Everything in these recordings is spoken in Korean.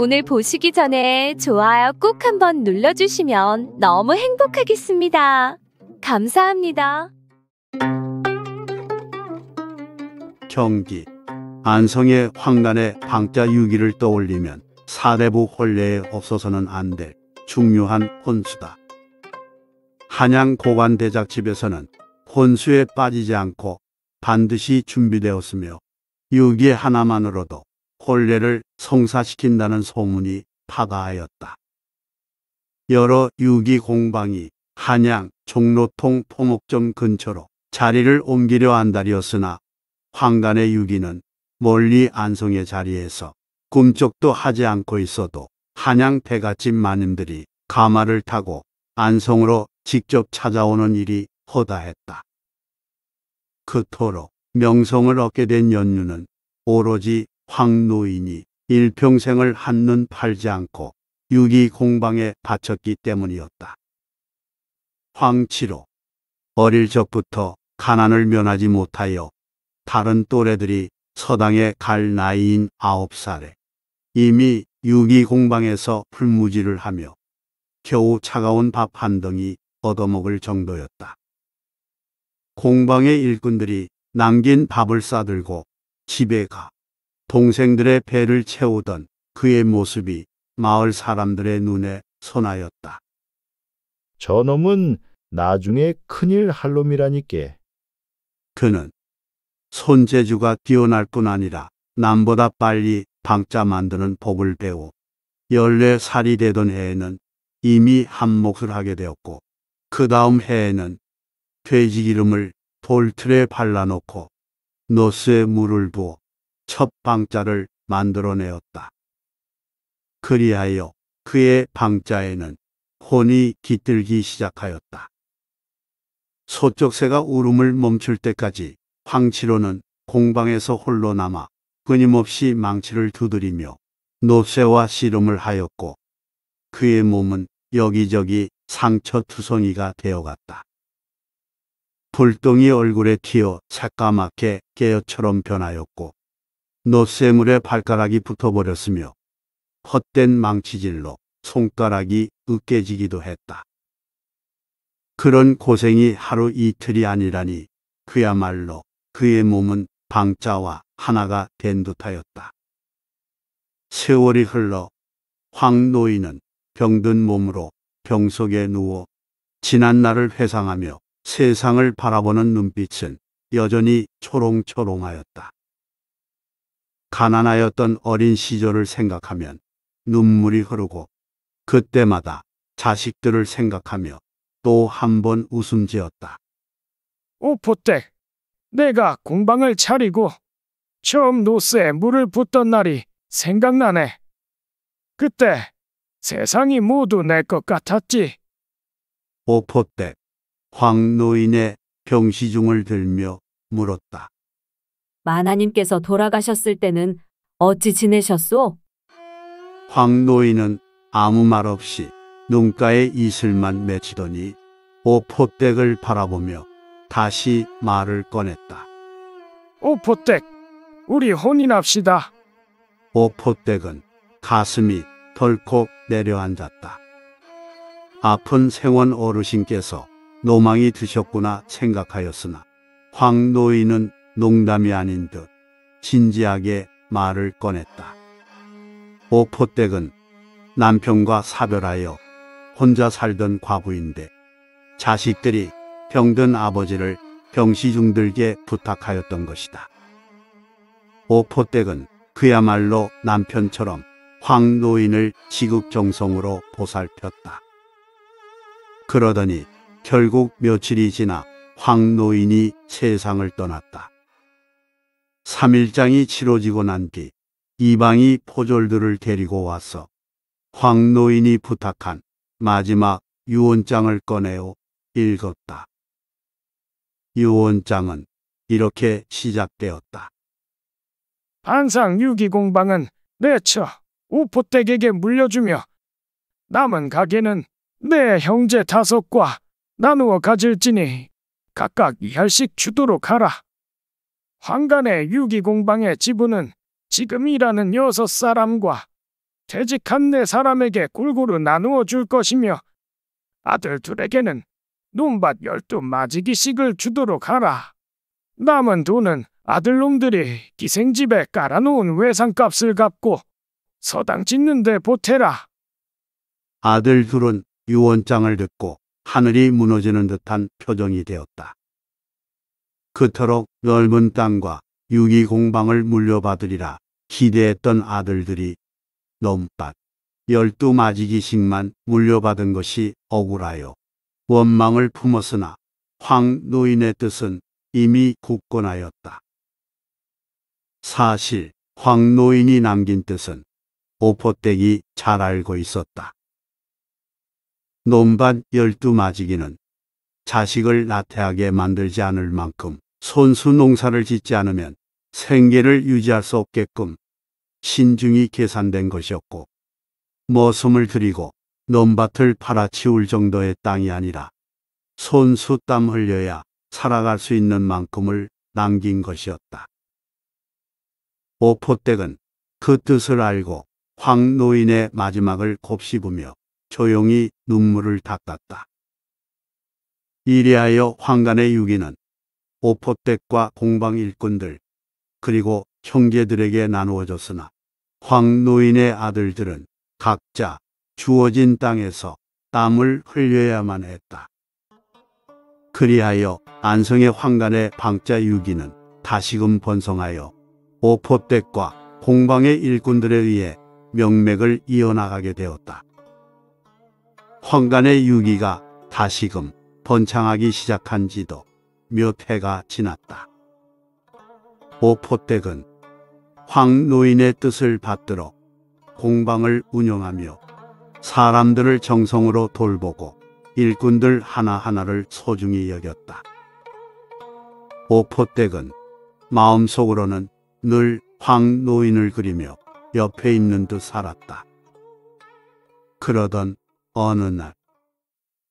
오늘 보시기 전에 좋아요 꼭 한번 눌러주시면 너무 행복하겠습니다. 감사합니다. 경기 안성의 황간의 방자 유기를 떠올리면 사대부 혼례에 없어서는 안 될 중요한 혼수다. 한양 고관대작집에서는 혼수에 빠지지 않고 반드시 준비되었으며 유기 하나만으로도 홀례를 성사시킨다는 소문이 파다하였다. 여러 유기 공방이 한양, 종로통 토목점 근처로 자리를 옮기려 한다리었으나 황간의 유기는 멀리 안성의 자리에서 꿈쩍도 하지 않고 있어도 한양 대갓집 마님들이 가마를 타고 안성으로 직접 찾아오는 일이 허다했다. 그토록 명성을 얻게 된 연유는 오로지 황노인이 일평생을 한눈 팔지 않고 유기 공방에 바쳤기 때문이었다. 황치로 어릴 적부터 가난을 면하지 못하여 다른 또래들이 서당에 갈 나이인 아홉 살에 이미 유기 공방에서 풀무지를 하며 겨우 차가운 밥 한 덩이 얻어먹을 정도였다. 공방의 일꾼들이 남긴 밥을 싸들고 집에 가 동생들의 배를 채우던 그의 모습이 마을 사람들의 눈에 선하였다. 저놈은 나중에 큰일 할 놈이라니께. 그는 손재주가 뛰어날 뿐 아니라 남보다 빨리 방자 만드는 법을 배워 열네 살이 되던 해에는 이미 한몫을 하게 되었고 그 다음 해에는 돼지 기름을 돌틀에 발라놓고 노스에 물을 부어 첫 방자를 만들어내었다. 그리하여 그의 방자에는 혼이 깃들기 시작하였다. 소쩍새가 울음을 멈출 때까지 황치로는 공방에서 홀로 남아 끊임없이 망치를 두드리며 노쇠와 씨름을 하였고 그의 몸은 여기저기 상처투성이가 되어갔다. 불똥이 얼굴에 튀어 새까맣게 깨어처럼 변하였고 노쇠물에 발가락이 붙어버렸으며 헛된 망치질로 손가락이 으깨지기도 했다. 그런 고생이 하루 이틀이 아니라니 그야말로 그의 몸은 방자와 하나가 된 듯하였다. 세월이 흘러 황 노인은 병든 몸으로 병속에 누워 지난 날을 회상하며 세상을 바라보는 눈빛은 여전히 초롱초롱하였다. 가난하였던 어린 시절을 생각하면 눈물이 흐르고 그때마다 자식들을 생각하며 또 한 번 웃음 지었다. 오포떼, 내가 공방을 차리고 처음 노스에 물을 붓던 날이 생각나네. 그때 세상이 모두 내 것 같았지. 오포떼, 황노인의 병시중을 들며 물었다. 만나님께서 돌아가셨을 때는 어찌 지내셨소? 황노인은 아무 말 없이 눈가에 이슬만 맺히더니 오포댁을 바라보며 다시 말을 꺼냈다. 오포댁, 우리 혼인합시다. 오포댁은 가슴이 덜컥 내려앉았다. 아픈 생원 어르신께서 노망이 드셨구나 생각하였으나 황 노인은 농담이 아닌 듯 진지하게 말을 꺼냈다. 오포댁은 남편과 사별하여 혼자 살던 과부인데 자식들이 병든 아버지를 병시 중들게 부탁하였던 것이다. 오포댁은 그야말로 남편처럼 황 노인을 지극정성으로 보살폈다. 그러더니 결국 며칠이 지나 황 노인이 세상을 떠났다. 삼일장이 치러지고 난 뒤 이방이 포졸들을 데리고 와서 황노인이 부탁한 마지막 유언장을 꺼내어 읽었다. 유언장은 이렇게 시작되었다. 반상 유기공방은 내 처 우포댁에게 물려주며 남은 가게는 내 형제 다섯과 나누어 가질지니 각각 이할씩 주도록 하라. 황간의 유기공방의 지분은 지금 일하는 여섯 사람과 퇴직한 네 사람에게 골고루 나누어 줄 것이며 아들 둘에게는 논밭 열두 마지기씩을 주도록 하라. 남은 돈은 아들놈들이 기생집에 깔아놓은 외상값을 갚고 서당 짓는데 보태라. 아들 둘은 유언장을 듣고 하늘이 무너지는 듯한 표정이 되었다. 그토록 넓은 땅과 유기 공방을 물려받으리라 기대했던 아들들이 넘밭 열두 마지기씩만 물려받은 것이 억울하여 원망을 품었으나 황 노인의 뜻은 이미 굳건하였다. 사실 황 노인이 남긴 뜻은 오포댁이 잘 알고 있었다. 논밭 열두 마지기는 자식을 나태하게 만들지 않을 만큼 손수 농사를 짓지 않으면 생계를 유지할 수 없게끔 신중히 계산된 것이었고 머슴을 들이고 논밭을 팔아치울 정도의 땅이 아니라 손수 땀 흘려야 살아갈 수 있는 만큼을 남긴 것이었다. 오포댁은 그 뜻을 알고 황 노인의 마지막을 곱씹으며 조용히 눈물을 닦았다. 이리하여 황간의 유기는 오퍼댁과 공방 일꾼들 그리고 형제들에게 나누어졌으나 황 노인의 아들들은 각자 주어진 땅에서 땀을 흘려야만 했다. 그리하여 안성의 황간의 방자 유기는 다시금 번성하여 오포댁과 공방의 일꾼들에 의해 명맥을 이어나가게 되었다. 황간의 유기가 다시금 번창하기 시작한 지도 몇 해가 지났다. 오포댁은 황노인의 뜻을 받들어 공방을 운영하며 사람들을 정성으로 돌보고 일꾼들 하나하나를 소중히 여겼다. 오포댁은 마음속으로는 늘 황노인을 그리며 옆에 있는 듯 살았다. 그러던 어느 날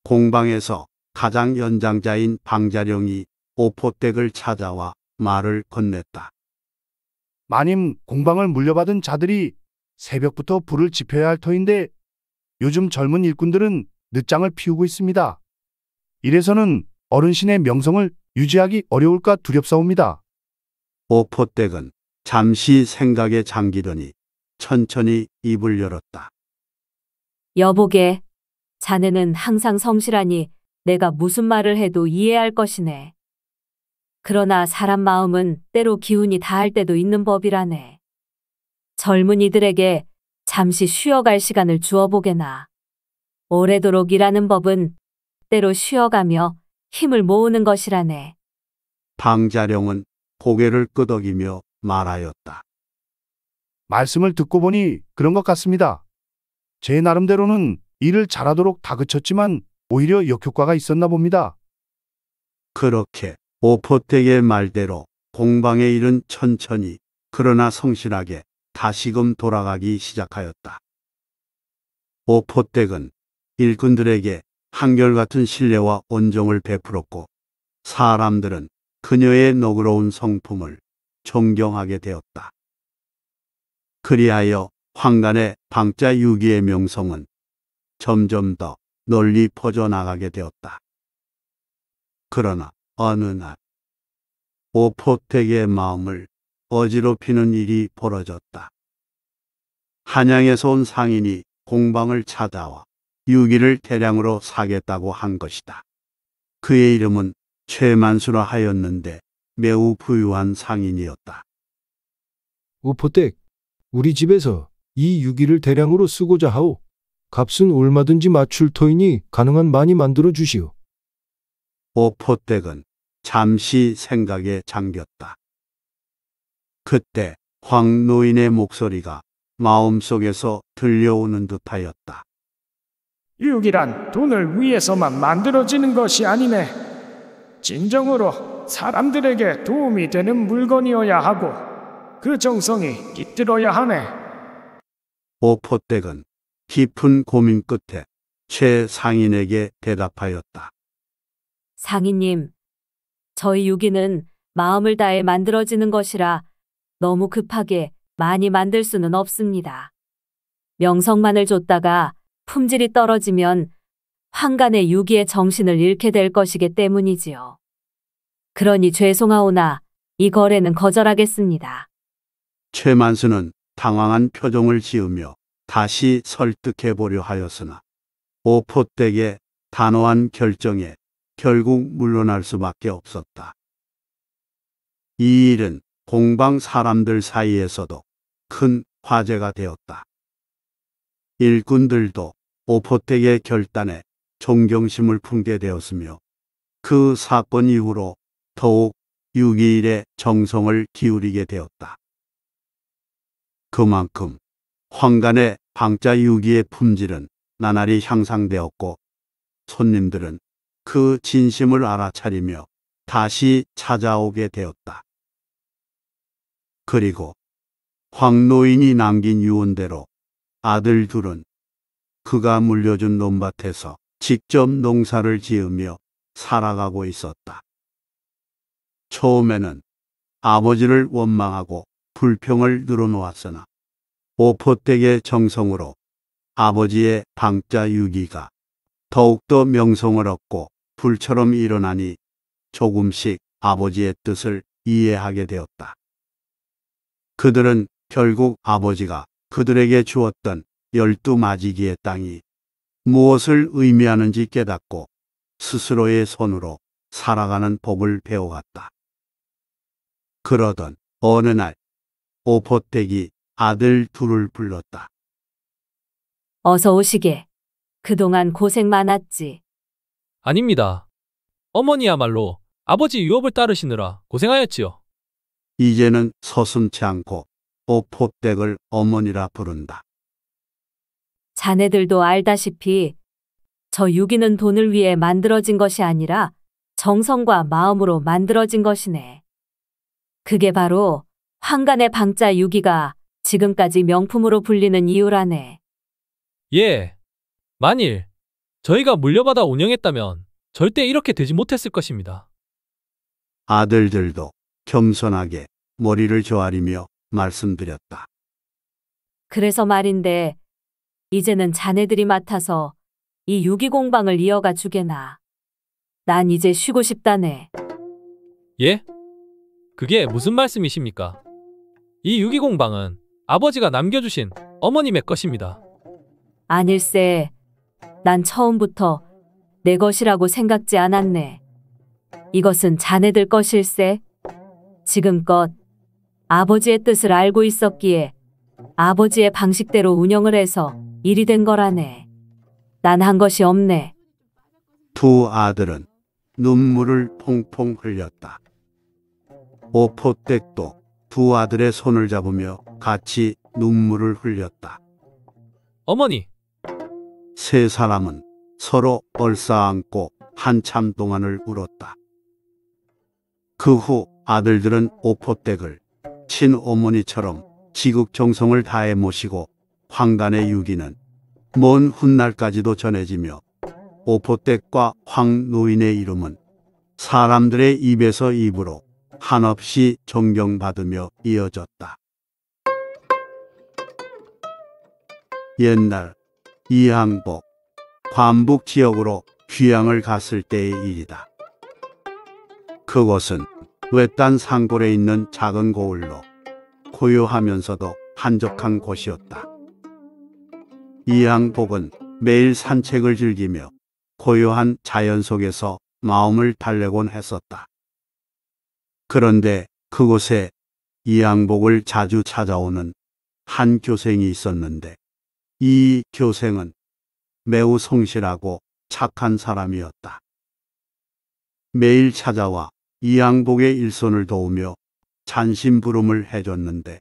공방에서 가장 연장자인 방자령이 오포댁을 찾아와 말을 건넸다. 마님 공방을 물려받은 자들이 새벽부터 불을 지펴야 할 터인데 요즘 젊은 일꾼들은 늦장을 피우고 있습니다. 이래서는 어른신의 명성을 유지하기 어려울까 두렵사옵니다. 오포댁은 잠시 생각에 잠기더니 천천히 입을 열었다. 여보게, 자네는 항상 성실하니 내가 무슨 말을 해도 이해할 것이네. 그러나 사람 마음은 때로 기운이 다할 때도 있는 법이라네. 젊은이들에게 잠시 쉬어갈 시간을 주어보게나. 오래도록 일하는 법은 때로 쉬어가며 힘을 모으는 것이라네. 방자령은 고개를 끄덕이며 말하였다. 말씀을 듣고 보니 그런 것 같습니다. 제 나름대로는 일을 잘하도록 다그쳤지만 오히려 역효과가 있었나 봅니다. 그렇게 오포텍의 말대로 공방의 일은 천천히 그러나 성실하게 다시금 돌아가기 시작하였다. 오포텍은 일꾼들에게 한결같은 신뢰와 온정을 베풀었고 사람들은 그녀의 너그러운 성품을 존경하게 되었다. 그리하여 황간의 방자 유기의 명성은 점점 더 널리 퍼져나가게 되었다. 그러나 어느 날 오포텍의 마음을 어지럽히는 일이 벌어졌다. 한양에서 온 상인이 공방을 찾아와 유기를 대량으로 사겠다고 한 것이다. 그의 이름은 최만수라 하였는데 매우 부유한 상인이었다. 오포텍, 우리 집에서 이 유기를 대량으로 쓰고자 하오. 값은 얼마든지 맞출 터이니 가능한 많이 만들어 주시오. 오포댁은 잠시 생각에 잠겼다. 그때 황 노인의 목소리가 마음속에서 들려오는 듯하였다. 육이란 돈을 위해서만 만들어지는 것이 아니네. 진정으로 사람들에게 도움이 되는 물건이어야 하고 그 정성이 깃들어야 하네. 오포댁은 깊은 고민 끝에 최 상인에게 대답하였다. 상인님, 저희 유기는 마음을 다해 만들어지는 것이라 너무 급하게 많이 만들 수는 없습니다. 명성만을 줬다가 품질이 떨어지면 황간의 유기의 정신을 잃게 될 것이기 때문이지요. 그러니 죄송하오나 이 거래는 거절하겠습니다. 최만수는 당황한 표정을 지으며 다시 설득해 보려 하였으나 오포댁의 단호한 결정에 결국 물러날 수밖에 없었다. 이 일은 공방 사람들 사이에서도 큰 화제가 되었다. 일꾼들도 오포텍의 결단에 존경심을 품게 되었으며 그 사건 이후로 더욱 6.21에 정성을 기울이게 되었다. 그만큼 황간의 방자 유기의 품질은 나날이 향상되었고 손님들은 그 진심을 알아차리며 다시 찾아오게 되었다. 그리고 황노인이 남긴 유언대로 아들 둘은 그가 물려준 논밭에서 직접 농사를 지으며 살아가고 있었다. 처음에는 아버지를 원망하고 불평을 늘어놓았으나 오포택의 정성으로 아버지의 방자 유기가 더욱더 명성을 얻고 불처럼 일어나니 조금씩 아버지의 뜻을 이해하게 되었다. 그들은 결국 아버지가 그들에게 주었던 열두 마지기의 땅이 무엇을 의미하는지 깨닫고 스스로의 손으로 살아가는 법을 배워갔다. 그러던 어느 날 오포택이 아들 둘을 불렀다. 어서 오시게. 그동안 고생 많았지. 아닙니다. 어머니야말로 아버지 유업을 따르시느라 고생하였지요. 이제는 서슴치 않고 오포댁을 어머니라 부른다. 자네들도 알다시피 저 유기는 돈을 위해 만들어진 것이 아니라 정성과 마음으로 만들어진 것이네. 그게 바로 황간의 방자 유기가 지금까지 명품으로 불리는 이유라네. 예. 만일 저희가 물려받아 운영했다면 절대 이렇게 되지 못했을 것입니다. 아들들도 겸손하게 머리를 조아리며 말씀드렸다. 그래서 말인데 이제는 자네들이 맡아서 이 유기공방을 이어가 주게나. 난 이제 쉬고 싶다네. 예? 그게 무슨 말씀이십니까? 이 유기공방은 아버지가 남겨주신 어머님의 것입니다. 아닐세. 난 처음부터 내 것이라고 생각지 않았네. 이것은 자네들 것일세. 지금껏 아버지의 뜻을 알고 있었기에 아버지의 방식대로 운영을 해서 일이 된 거라네. 난 한 것이 없네. 두 아들은 눈물을 펑펑 흘렸다. 오포댁도 두 아들의 손을 잡으며 같이 눈물을 흘렸다. 어머니, 세 사람은 서로 얼싸안고 한참 동안을 울었다. 그 후 아들들은 오포댁을 친어머니처럼 지극정성을 다해 모시고 황간의 유기는 먼 훗날까지도 전해지며 오포댁과 황노인의 이름은 사람들의 입에서 입으로 한없이 존경받으며 이어졌다. 옛날 이항복 관북 지역으로 귀양을 갔을 때의 일이다. 그곳은 외딴 산골에 있는 작은 고을로 고요하면서도 한적한 곳이었다. 이항복은 매일 산책을 즐기며 고요한 자연 속에서 마음을 달래곤 했었다. 그런데 그곳에 이항복을 자주 찾아오는 한 교생이 있었는데 이 교생은 매우 성실하고 착한 사람이었다. 매일 찾아와 이양복의 일손을 도우며 잔심부름을 해줬는데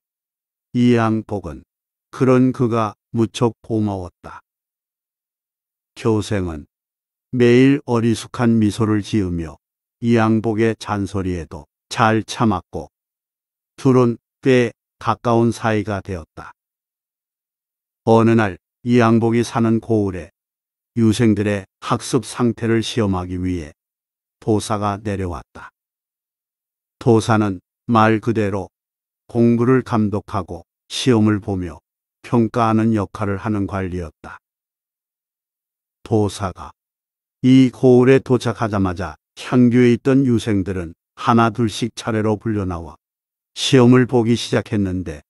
이양복은 그런 그가 무척 고마웠다. 교생은 매일 어리숙한 미소를 지으며 이양복의 잔소리에도 잘 참았고 둘은 꽤 가까운 사이가 되었다. 어느 날 이양복이 사는 고을에 유생들의 학습 상태를 시험하기 위해 도사가 내려왔다. 도사는 말 그대로 공부를 감독하고 시험을 보며 평가하는 역할을 하는 관리였다. 도사가 이 고을에 도착하자마자 향교에 있던 유생들은 하나 둘씩 차례로 불려나와 시험을 보기 시작했는데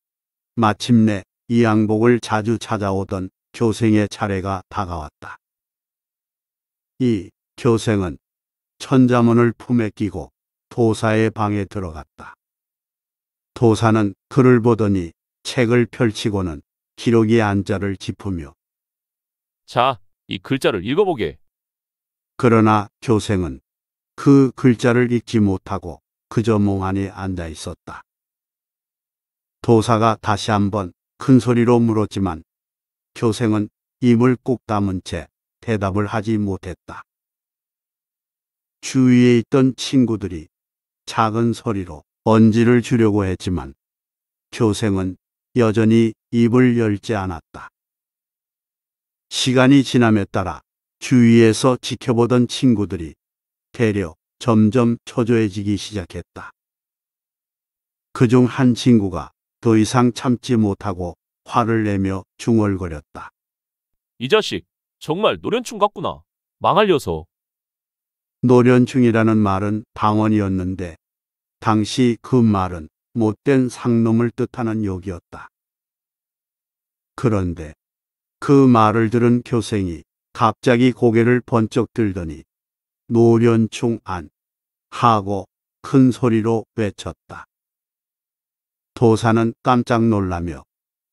마침내 이 양복을 자주 찾아오던 교생의 차례가 다가왔다. 이 교생은 천자문을 품에 끼고 도사의 방에 들어갔다. 도사는 그를 보더니 책을 펼치고는 기록의 안자를 짚으며 자, 이 글자를 읽어보게. 그러나 교생은 그 글자를 읽지 못하고 그저 몽하니 앉아 있었다. 도사가 다시 한번 큰 소리로 물었지만 교생은 입을 꼭 담은 채 대답을 하지 못했다. 주위에 있던 친구들이 작은 소리로 언지를 주려고 했지만 교생은 여전히 입을 열지 않았다. 시간이 지남에 따라 주위에서 지켜보던 친구들이 대려 점점 초조해지기 시작했다. 그중 한 친구가 더 이상 참지 못하고 화를 내며 중얼거렸다. 이 자식, 정말 노련충 같구나. 망할 녀석. 노련충이라는 말은 방언이었는데 당시 그 말은 못된 상놈을 뜻하는 욕이었다. 그런데 그 말을 들은 교생이 갑자기 고개를 번쩍 들더니 노련충 안 하고 큰 소리로 외쳤다. 도사는 깜짝 놀라며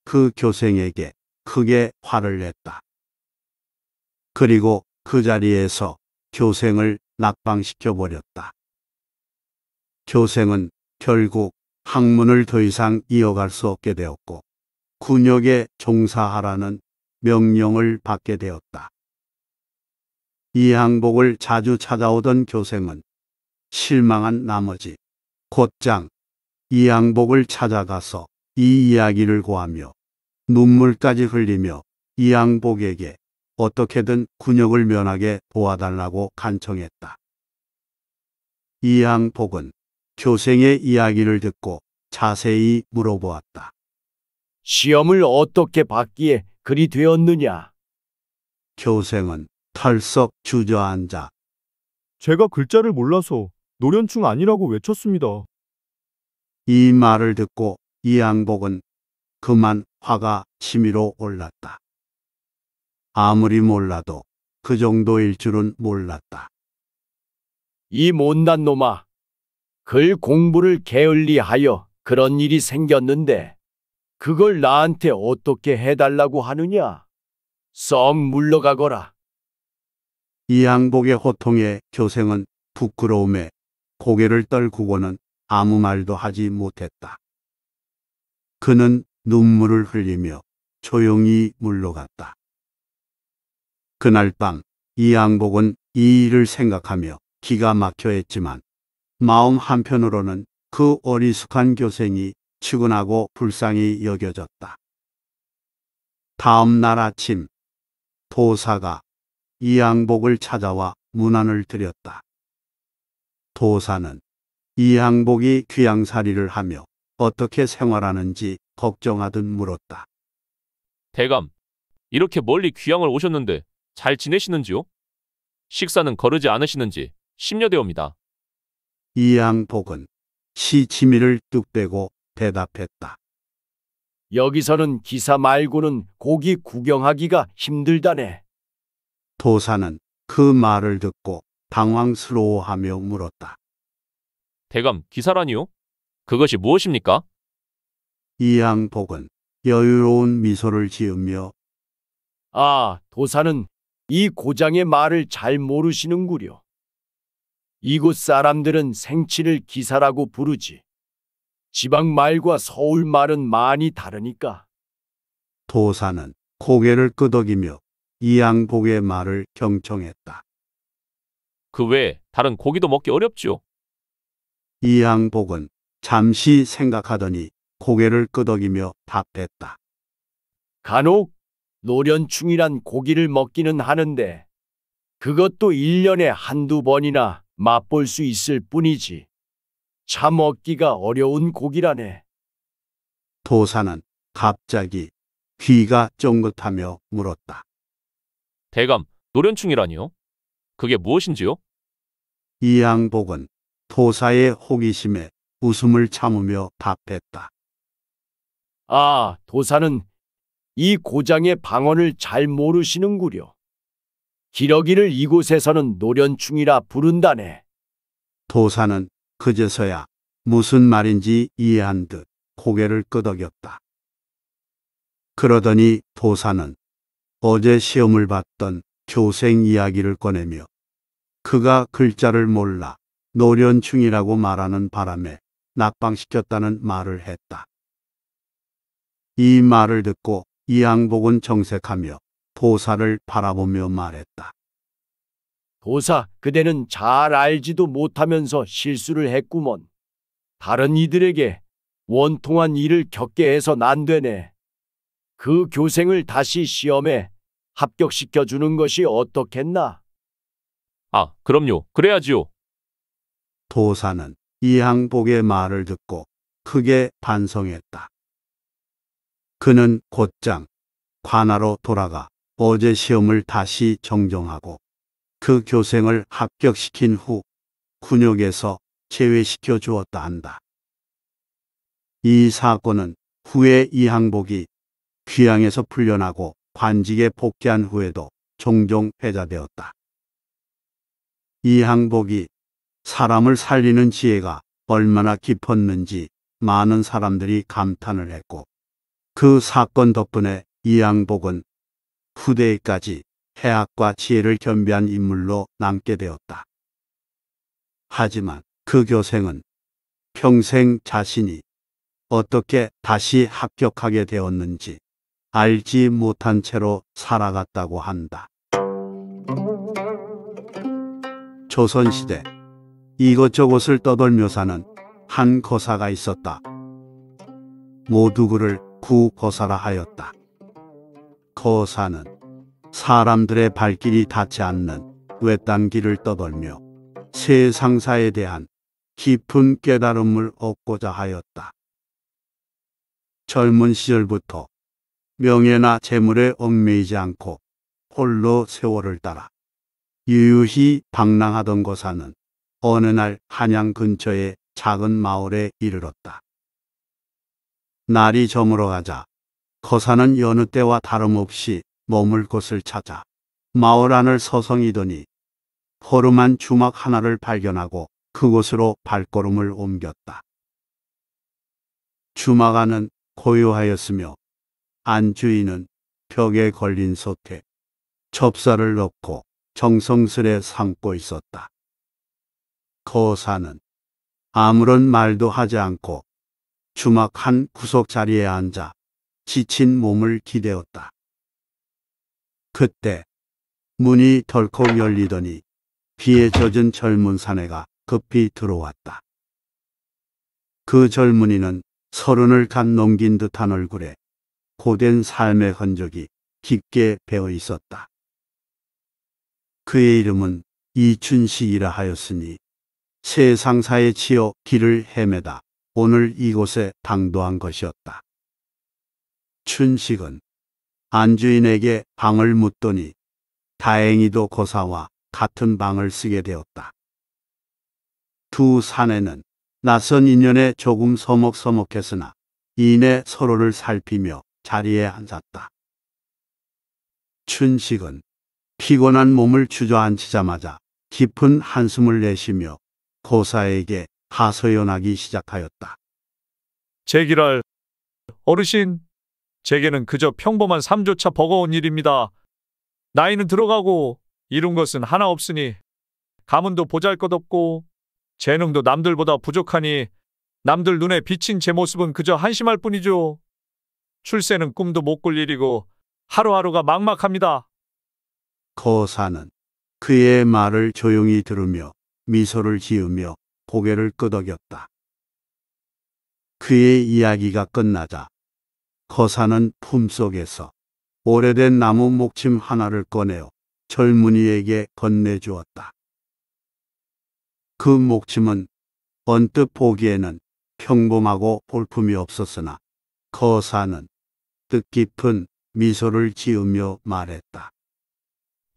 그 교생에게 크게 화를 냈다. 그리고 그 자리에서 교생을 낙방시켜 버렸다. 교생은 결국 학문을 더 이상 이어갈 수 없게 되었고 군역에 종사하라는 명령을 받게 되었다. 이항복을 자주 찾아오던 교생은 실망한 나머지 곧장 이양복을 찾아가서 이 이야기를 고하며 눈물까지 흘리며 이양복에게 어떻게든 군역을 면하게 보아달라고 간청했다. 이양복은 교생의 이야기를 듣고 자세히 물어보았다. 시험을 어떻게 받기에 그리 되었느냐? 교생은 털썩 주저앉아 제가 글자를 몰라서 노련충 아니라고 외쳤습니다. 이 말을 듣고 이양복은 그만 화가 치밀어 올랐다. 아무리 몰라도 그 정도일 줄은 몰랐다. 이 못난 놈아, 글 공부를 게을리하여 그런 일이 생겼는데 그걸 나한테 어떻게 해달라고 하느냐? 썩 물러가거라. 이양복의 호통에 교생은 부끄러움에 고개를 떨구고는 아무 말도 하지 못했다. 그는 눈물을 흘리며 조용히 물러갔다. 그날 밤 이양복은 이 일을 생각하며 기가 막혀 했지만 마음 한편으로는 그 어리숙한 교생이 치근하고 불쌍히 여겨졌다. 다음 날 아침 도사가 이양복을 찾아와 문안을 드렸다. 도사는 이항복이 귀양살이를 하며 어떻게 생활하는지 걱정하듯 물었다. 대감, 이렇게 멀리 귀양을 오셨는데 잘 지내시는지요? 식사는 거르지 않으시는지 심려되옵니다. 이항복은 시치미를 뚝대고 대답했다. 여기서는 기사 말고는 고기 구경하기가 힘들다네. 도사는 그 말을 듣고 당황스러워하며 물었다. 대감 기사라니요? 그것이 무엇입니까? 이양복은 여유로운 미소를 지으며 아, 도사는 이 고장의 말을 잘 모르시는구려. 이곳 사람들은 생치를 기사라고 부르지. 지방 말과 서울 말은 많이 다르니까. 도사는 고개를 끄덕이며 이양복의 말을 경청했다. 그 외에 다른 고기도 먹기 어렵지요. 이양복은 잠시 생각하더니 고개를 끄덕이며 답했다. 간혹 노련충이란 고기를 먹기는 하는데 그것도 1년에 한두 번이나 맛볼 수 있을 뿐이지. 참 얻기가 어려운 고기라네. 도사는 갑자기 귀가 쫑긋하며 물었다. 대감, 노련충이라니요? 그게 무엇인지요? 이양복은 도사의 호기심에 웃음을 참으며 답했다. 아, 도사는 이 고장의 방언을 잘 모르시는구려. 기러기를 이곳에서는 노련충이라 부른다네. 도사는 그제서야 무슨 말인지 이해한 듯 고개를 끄덕였다. 그러더니 도사는 어제 시험을 봤던 교생 이야기를 꺼내며 그가 글자를 몰라 노련충이라고 말하는 바람에 낙방시켰다는 말을 했다. 이 말을 듣고 이항복은 정색하며 도사를 바라보며 말했다. 도사, 그대는 잘 알지도 못하면서 실수를 했구먼. 다른 이들에게 원통한 일을 겪게 해선 안 되네. 그 교생을 다시 시험에 합격시켜주는 것이 어떻겠나? 아, 그럼요. 그래야지요. 도사는 이항복의 말을 듣고 크게 반성했다. 그는 곧장 관아로 돌아가 어제 시험을 다시 정정하고 그 교생을 합격시킨 후 군역에서 제외시켜 주었다 한다. 이 사건은 후에 이항복이 귀양에서 풀려나고 관직에 복귀한 후에도 종종 회자되었다. 이항복이 사람을 살리는 지혜가 얼마나 깊었는지 많은 사람들이 감탄을 했고 그 사건 덕분에 이양복은 후대에까지 해악과 지혜를 겸비한 인물로 남게 되었다. 하지만 그 교생은 평생 자신이 어떻게 다시 합격하게 되었는지 알지 못한 채로 살아갔다고 한다. 조선시대 이것저것을 떠돌며 사는 한 거사가 있었다. 모두 그를 구거사라 하였다. 거사는 사람들의 발길이 닿지 않는 외딴 길을 떠돌며 세상사에 대한 깊은 깨달음을 얻고자 하였다. 젊은 시절부터 명예나 재물에 얽매이지 않고 홀로 세월을 따라 유유히 방랑하던 거사는 어느 날 한양 근처의 작은 마을에 이르렀다. 날이 저물어 가자 거사는 여느 때와 다름없이 머물 곳을 찾아 마을 안을 서성이더니 허름한 주막 하나를 발견하고 그곳으로 발걸음을 옮겼다. 주막 안은 고요하였으며 안주인은 벽에 걸린 소태, 접사를 넣고 정성스레 삼고 있었다. 거사는 아무런 말도 하지 않고 주막한 구석 자리에 앉아 지친 몸을 기대었다. 그때 문이 덜컥 열리더니 비에 젖은 젊은 사내가 급히 들어왔다. 그 젊은이는 서른을 갓 넘긴 듯한 얼굴에 고된 삶의 흔적이 깊게 배어 있었다. 그의 이름은 이춘식이라 하였으니 세상사에 치여 길을 헤매다 오늘 이곳에 당도한 것이었다. 춘식은 안주인에게 방을 묻더니 다행히도 고사와 같은 방을 쓰게 되었다. 두 사내는 낯선 인연에 조금 서먹서먹했으나 이내 서로를 살피며 자리에 앉았다. 춘식은 피곤한 몸을 주저앉히자마자 깊은 한숨을 내쉬며 거사에게 하소연하기 시작하였다. 제기랄, 어르신, 제게는 그저 평범한 삶조차 버거운 일입니다. 나이는 들어가고 이룬 것은 하나 없으니 가문도 보잘것없고 재능도 남들보다 부족하니 남들 눈에 비친 제 모습은 그저 한심할 뿐이죠. 출세는 꿈도 못 꿀 일이고 하루하루가 막막합니다. 거사는 그의 말을 조용히 들으며 미소를 지으며 고개를 끄덕였다. 그의 이야기가 끝나자 거사는 품속에서 오래된 나무 목침 하나를 꺼내어 젊은이에게 건네주었다. 그 목침은 언뜻 보기에는 평범하고 볼품이 없었으나 거사는 뜻깊은 미소를 지으며 말했다.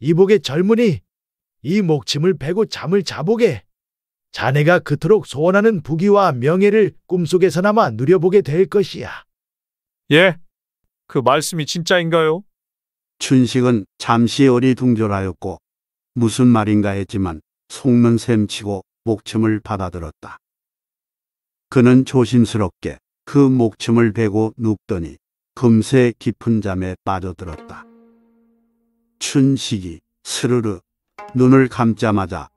이복의 젊은이, 이 목침을 베고 잠을 자보게. 자네가 그토록 소원하는 부귀와 명예를 꿈속에서나마 누려보게 될 것이야. 예, 그 말씀이 진짜인가요? 춘식은 잠시 어리둥절하였고 무슨 말인가 했지만 속는 셈치고 목침을 받아들었다. 그는 조심스럽게 그 목침을 베고 눕더니 금세 깊은 잠에 빠져들었다. 춘식이 스르르 눈을 감자마자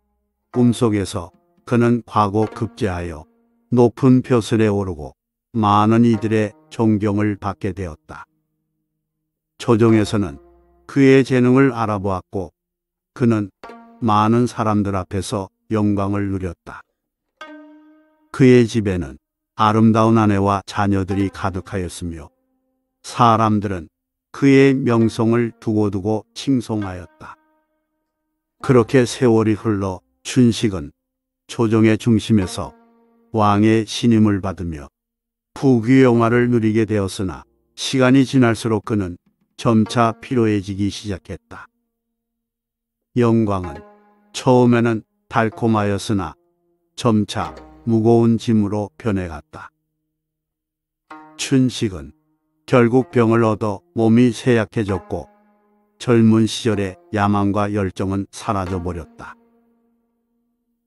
꿈속에서 그는 과거 급제하여 높은 벼슬에 오르고 많은 이들의 존경을 받게 되었다. 조정에서는 그의 재능을 알아보았고 그는 많은 사람들 앞에서 영광을 누렸다. 그의 집에는 아름다운 아내와 자녀들이 가득하였으며 사람들은 그의 명성을 두고두고 칭송하였다. 그렇게 세월이 흘러 춘식은 조정의 중심에서 왕의 신임을 받으며 부귀영화를 누리게 되었으나 시간이 지날수록 그는 점차 피로해지기 시작했다. 영광은 처음에는 달콤하였으나 점차 무거운 짐으로 변해갔다. 춘식은 결국 병을 얻어 몸이 쇠약해졌고 젊은 시절의 야망과 열정은 사라져 버렸다.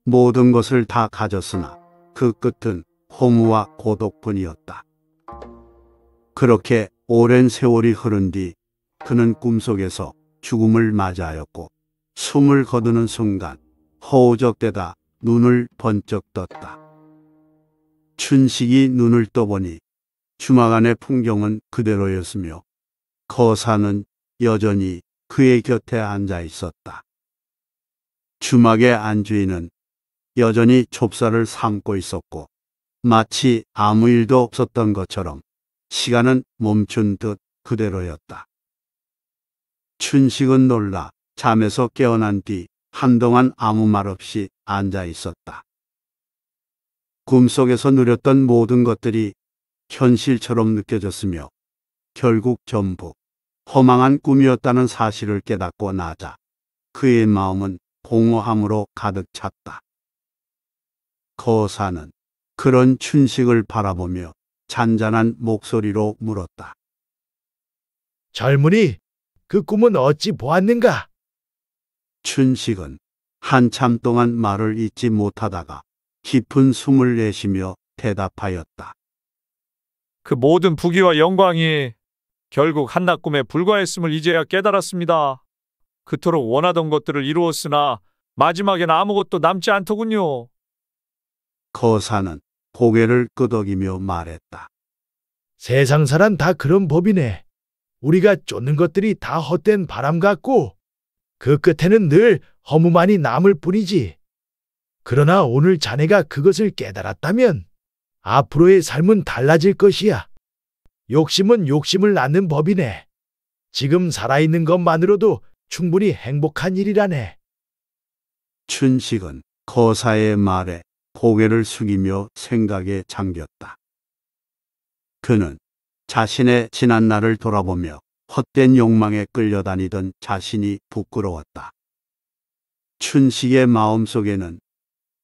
모든 것을 다 가졌으나 그 끝은 허무와 고독뿐이었다. 그렇게 오랜 세월이 흐른 뒤 그는 꿈속에서 죽음을 맞이하였고 숨을 거두는 순간 허우적대다 눈을 번쩍 떴다. 춘식이 눈을 떠보니 주막안의 풍경은 그대로였으며 거사는 여전히 그의 곁에 앉아 있었다. 주막의 안주인은 여전히 좁쌀을 삶고 있었고 마치 아무 일도 없었던 것처럼 시간은 멈춘 듯 그대로였다. 춘식은 놀라 잠에서 깨어난 뒤 한동안 아무 말 없이 앉아 있었다. 꿈속에서 누렸던 모든 것들이 현실처럼 느껴졌으며 결국 전부 허망한 꿈이었다는 사실을 깨닫고 나자 그의 마음은 공허함으로 가득 찼다. 거사는 그런 춘식을 바라보며 잔잔한 목소리로 물었다. 젊은이, 그 꿈은 어찌 보았는가? 춘식은 한참 동안 말을 잇지 못하다가 깊은 숨을 내쉬며 대답하였다. 그 모든 부귀와 영광이 결국 한낮꿈에 불과했음을 이제야 깨달았습니다. 그토록 원하던 것들을 이루었으나 마지막엔 아무것도 남지 않더군요. 거사는 고개를 끄덕이며 말했다. 세상 사람 다 그런 법이네. 우리가 쫓는 것들이 다 헛된 바람 같고 그 끝에는 늘 허무만이 남을 뿐이지. 그러나 오늘 자네가 그것을 깨달았다면 앞으로의 삶은 달라질 것이야. 욕심은 욕심을 낳는 법이네. 지금 살아있는 것만으로도 충분히 행복한 일이라네. 춘식은 거사의 말에 고개를 숙이며 생각에 잠겼다. 그는 자신의 지난 날을 돌아보며 헛된 욕망에 끌려다니던 자신이 부끄러웠다. 춘식의 마음 속에는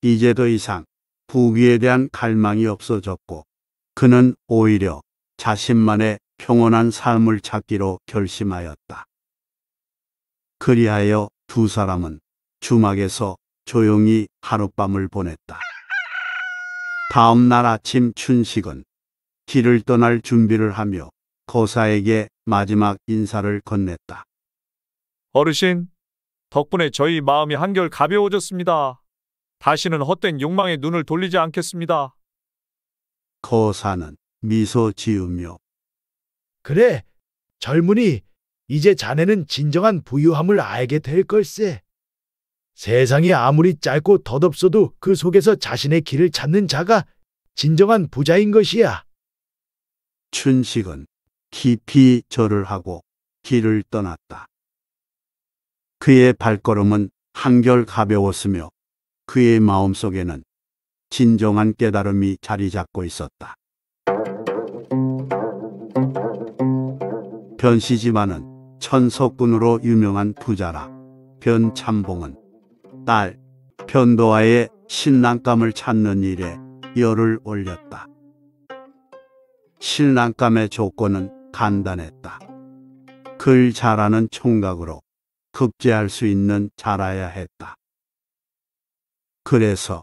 이제 더 이상 부귀에 대한 갈망이 없어졌고 그는 오히려 자신만의 평온한 삶을 찾기로 결심하였다. 그리하여 두 사람은 주막에서 조용히 하룻밤을 보냈다. 다음 날 아침 춘식은 길을 떠날 준비를 하며 거사에게 마지막 인사를 건넸다. 어르신, 덕분에 저희 마음이 한결 가벼워졌습니다. 다시는 헛된 욕망에 눈을 돌리지 않겠습니다. 거사는 미소 지으며 그래, 젊은이, 이제 자네는 진정한 부유함을 알게 될 걸세. 세상이 아무리 짧고 덧없어도 그 속에서 자신의 길을 찾는 자가 진정한 부자인 것이야. 춘식은 깊이 절을 하고 길을 떠났다. 그의 발걸음은 한결 가벼웠으며 그의 마음속에는 진정한 깨달음이 자리 잡고 있었다. 변씨 집안은 천석군으로 유명한 부자라 변참봉은 딸 변도아의 신랑감을 찾는 일에 열을 올렸다. 신랑감의 조건은 간단했다. 글 잘하는 총각으로 급제할 수 있는 자라야 했다. 그래서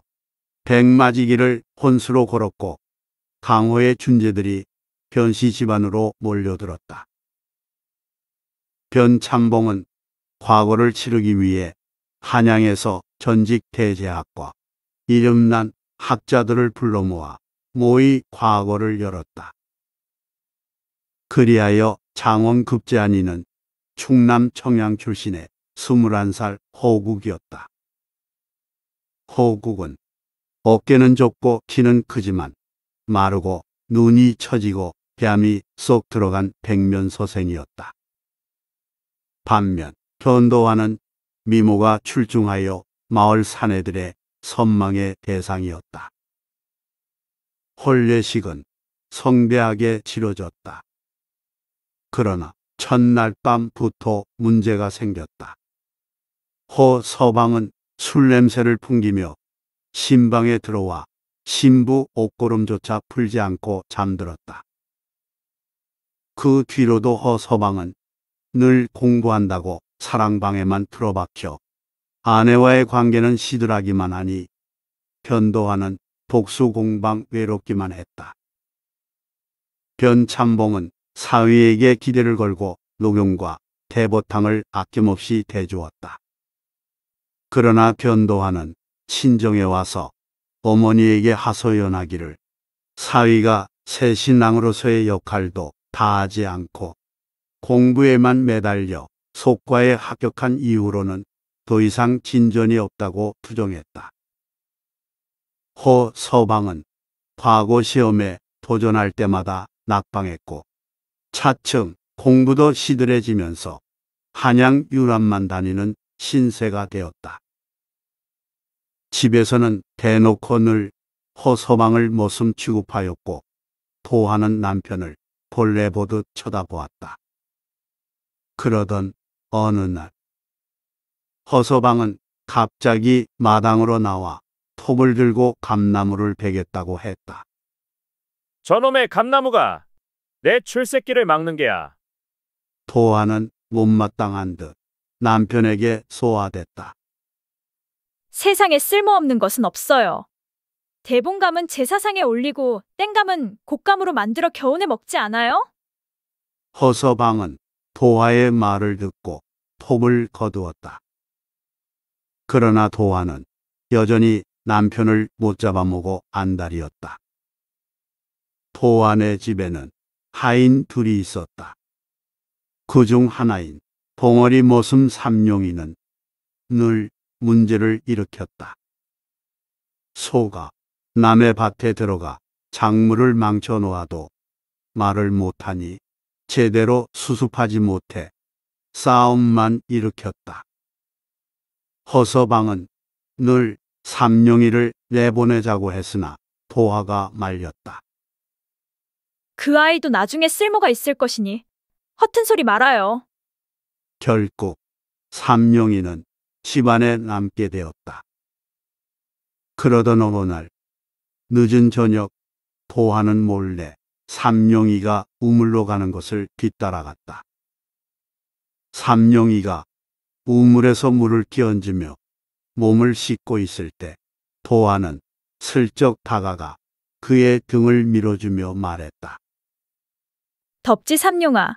백마지기를 혼수로 걸었고 강호의 준재들이 변씨 집안으로 몰려들었다. 변창봉은 과거를 치르기 위해 한양에서 전직 대제학과 이름난 학자들을 불러 모아 모의 과거를 열었다. 그리하여 장원급제한이는 충남 청양 출신의 21살 호국이었다. 호국은 어깨는 좁고 키는 크지만 마르고 눈이 처지고 뺨이 쏙 들어간 백면서생이었다. 반면 변도와는 미모가 출중하여 마을 사내들의 선망의 대상이었다. 홀례식은 성대하게 치러졌다. 그러나 첫날 밤부터 문제가 생겼다. 허 서방은 술 냄새를 풍기며 신방에 들어와 신부 옷걸음조차 풀지 않고 잠들었다. 그 뒤로도 허 서방은 늘 공부한다고 사랑방에만 틀어박혀 아내와의 관계는 시들하기만 하니 변도하는 복수공방 외롭기만 했다. 변참봉은 사위에게 기대를 걸고 녹용과 대보탕을 아낌없이 대주었다. 그러나 변도하는 친정에 와서 어머니에게 하소연하기를 사위가 새 신랑으로서의 역할도 다하지 않고 공부에만 매달려 속과에 합격한 이후로는 더 이상 진전이 없다고 투정했다. 허 서방은 과거 시험에 도전할 때마다 낙방했고 차츰 공부도 시들해지면서 한양 유람만 다니는 신세가 되었다. 집에서는 대놓고 늘 허서방을 모슴 취급하였고 도하는 남편을 벌레 보듯 쳐다보았다. 그러던 어느 날 허서방은 갑자기 마당으로 나와 톱을 들고 감나무를 베겠다고 했다. 저놈의 감나무가 내 출세길을 막는 게야. 도화는 못마땅한 듯 남편에게 소화됐다. 세상에 쓸모없는 것은 없어요. 대봉감은제 사상에 올리고 땡감은 곶감으로 만들어 겨우내 먹지 않아요? 허서방은 도화의 말을 듣고 톱을 거두었다. 그러나 도화는 여전히 남편을 못 잡아먹어 안달이었다. 도안네 집에는 하인 둘이 있었다. 그 중 하나인 봉어리 모슴 삼룡이는 늘 문제를 일으켰다. 소가 남의 밭에 들어가 작물을 망쳐 놓아도 말을 못하니 제대로 수습하지 못해 싸움만 일으켰다. 허서방은 늘 삼룡이를 내보내자고 했으나 도화가 말렸다. 그 아이도 나중에 쓸모가 있을 것이니 허튼 소리 말아요. 결국 삼룡이는 집안에 남게 되었다. 그러던 어느 날 늦은 저녁 도화는 몰래 삼룡이가 우물로 가는 것을 뒤따라갔다. 삼룡이가 우물에서 물을 끼얹으며 몸을 씻고 있을 때 도화는 슬쩍 다가가 그의 등을 밀어주며 말했다. 덥지 삼룡아,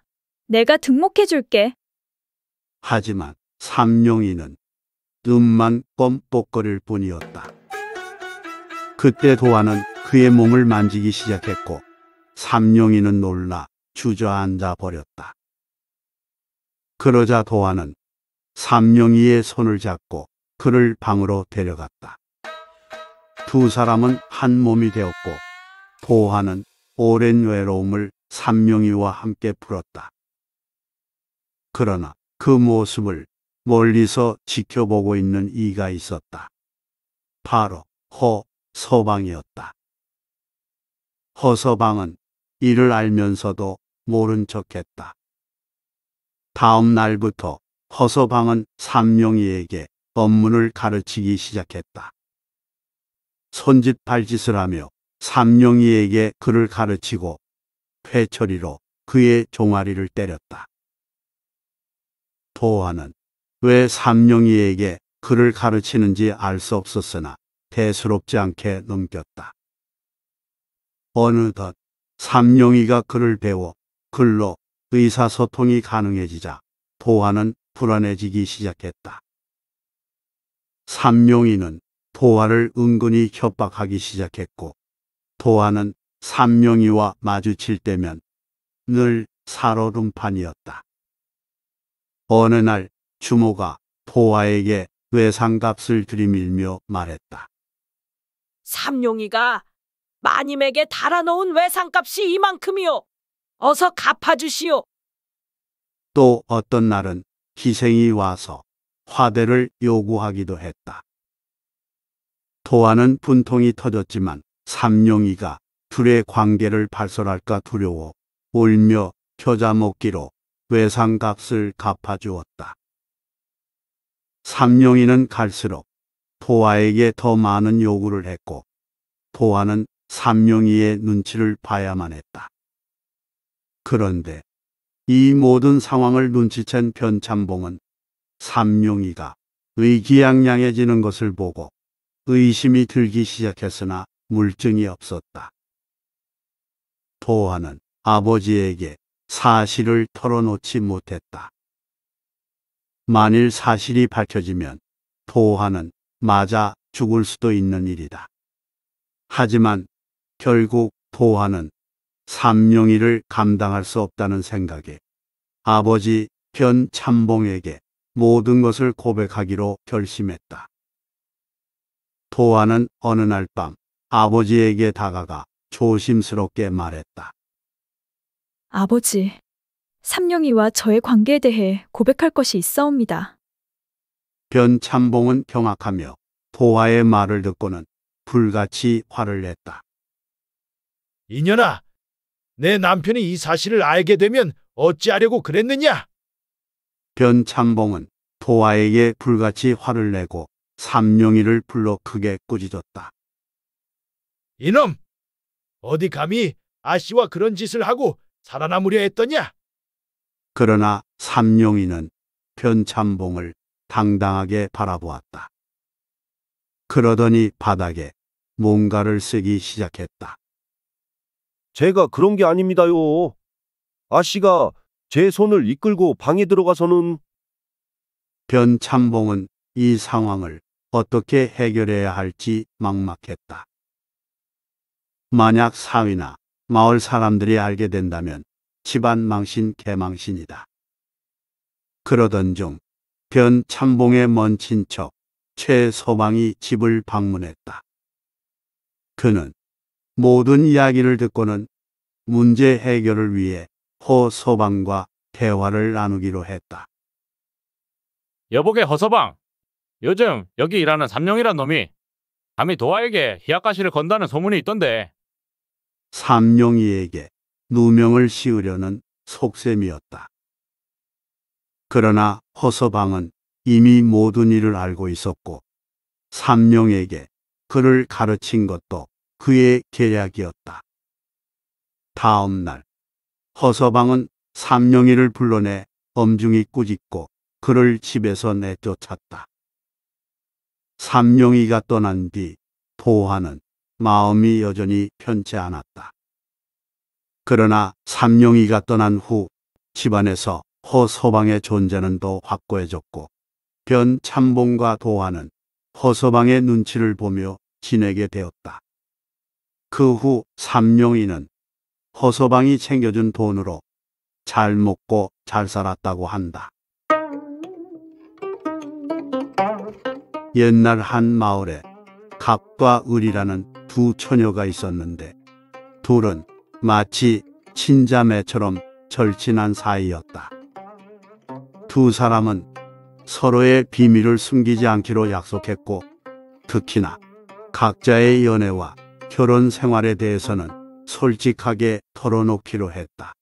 내가 등목해줄게. 하지만 삼룡이는 눈만 껌뻑거릴 뿐이었다. 그때 도화는 그의 몸을 만지기 시작했고 삼룡이는 놀라 주저앉아 버렸다. 그러자 도화는 삼룡이의 손을 잡고 그를 방으로 데려갔다. 두 사람은 한 몸이 되었고 도화는 오랜 외로움을 삼룡이와 함께 풀었다. 그러나 그 모습을 멀리서 지켜보고 있는 이가 있었다. 바로 허 서방이었다. 허서방은 이를 알면서도 모른 척했다. 다음 날부터 허서방은 삼룡이에게 업문을 가르치기 시작했다. 손짓발짓을 하며 삼룡이에게 그를 가르치고 회처리로 그의 종아리를 때렸다. 도화는 왜 삼룡이에게 그를 가르치는지 알 수 없었으나 대수롭지 않게 넘겼다. 어느덧 삼룡이가 그를 배워 글로 의사소통이 가능해지자 도화는 불안해지기 시작했다. 삼룡이는 도화를 은근히 협박하기 시작했고 도화는 삼룡이와 마주칠 때면 늘 살얼음판이었다. 어느 날 주모가 도화에게 외상값을 들이밀며 말했다. 삼룡이가 마님에게 달아놓은 외상값이 이만큼이요. 어서 갚아주시오. 또 어떤 날은 기생이 와서 화대를 요구하기도 했다. 도안은 분통이 터졌지만 삼룡이가 둘의 관계를 발설할까 두려워 울며 겨자 먹기로 외상값을 갚아주었다. 삼룡이는 갈수록 도아에게더 많은 요구를 했고 도아는 삼명이의 눈치를 봐야만 했다. 그런데 이 모든 상황을 눈치챈 변참봉은 삼룡이가 의기양양해지는 것을 보고 의심이 들기 시작했으나 물증이 없었다. 도화는 아버지에게 사실을 털어놓지 못했다. 만일 사실이 밝혀지면 도화는 맞아 죽을 수도 있는 일이다. 하지만 결국 도화는 삼룡이를 감당할 수 없다는 생각에 아버지 변참봉에게 모든 것을 고백하기로 결심했다. 도화는 어느 날 밤 아버지에게 다가가 조심스럽게 말했다. 아버지, 삼룡이와 저의 관계에 대해 고백할 것이 있어옵니다. 변참봉은 경악하며 도화의 말을 듣고는 불같이 화를 냈다. 이년아, 내 남편이 이 사실을 알게 되면 어찌하려고 그랬느냐? 변창봉은 도화에게 불같이 화를 내고 삼룡이를 불러 크게 꾸짖었다. 이놈! 어디 감히 아씨와 그런 짓을 하고 살아남으려 했더냐? 그러나 삼룡이는 변참봉을 당당하게 바라보았다. 그러더니 바닥에 뭔가를 쓰기 시작했다. 제가 그런 게 아닙니다요. 아씨가 제 손을 이끌고 방에 들어가서는 변참봉은 이 상황을 어떻게 해결해야 할지 막막했다. 만약 사위나 마을 사람들이 알게 된다면 집안 망신 개망신이다. 그러던 중 변참봉의 먼 친척 최소방이 집을 방문했다. 그는 모든 이야기를 듣고는 문제 해결을 위해 허소방과 대화를 나누기로 했다. 여보게 허소방 요즘 여기 일하는 삼룡이란 놈이 감히 도아에게 히야가시를 건다는 소문이 있던데. 삼룡이에게 누명을 씌우려는 속셈이었다. 그러나 허소방은 이미 모든 일을 알고 있었고 삼룡에게 그를 가르친 것도 그의 계약이었다. 다음 날 허서방은 삼룡이를 불러내 엄중히 꾸짖고 그를 집에서 내쫓았다. 삼룡이가 떠난 뒤 도화는 마음이 여전히 편치 않았다. 그러나 삼룡이가 떠난 후 집안에서 허서방의 존재는 더 확고해졌고 변참봉과 도화는 허서방의 눈치를 보며 지내게 되었다. 그후 삼룡이는 허서방이 챙겨준 돈으로 잘 먹고 잘 살았다고 한다. 옛날 한 마을에 갑과 을이라는 두 처녀가 있었는데 둘은 마치 친자매처럼 절친한 사이였다. 두 사람은 서로의 비밀을 숨기지 않기로 약속했고 특히나 각자의 연애와 결혼 생활에 대해서는 솔직하게 털어놓기로 했다.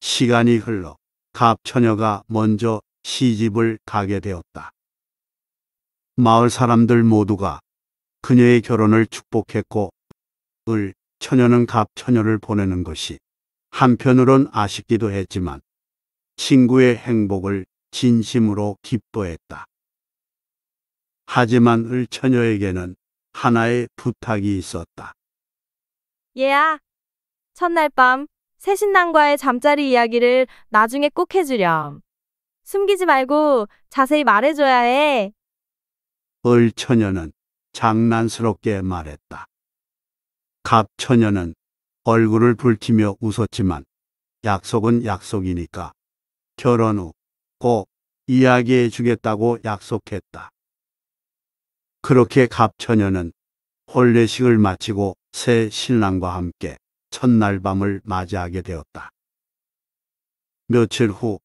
시간이 흘러 갑처녀가 먼저 시집을 가게 되었다. 마을 사람들 모두가 그녀의 결혼을 축복했고 을 처녀는 갑처녀를 보내는 것이 한편으론 아쉽기도 했지만 친구의 행복을 진심으로 기뻐했다. 하지만 을처녀에게는 하나의 부탁이 있었다. 얘야, 첫날 밤 새신랑과의 잠자리 이야기를 나중에 꼭 해주렴. 숨기지 말고 자세히 말해줘야 해. 을 처녀는 장난스럽게 말했다. 갑 처녀는 얼굴을 붉히며 웃었지만 약속은 약속이니까 결혼 후 꼭 이야기해 주겠다고 약속했다. 그렇게 갑처녀는 혼례식을 마치고 새 신랑과 함께 첫날 밤을 맞이하게 되었다. 며칠 후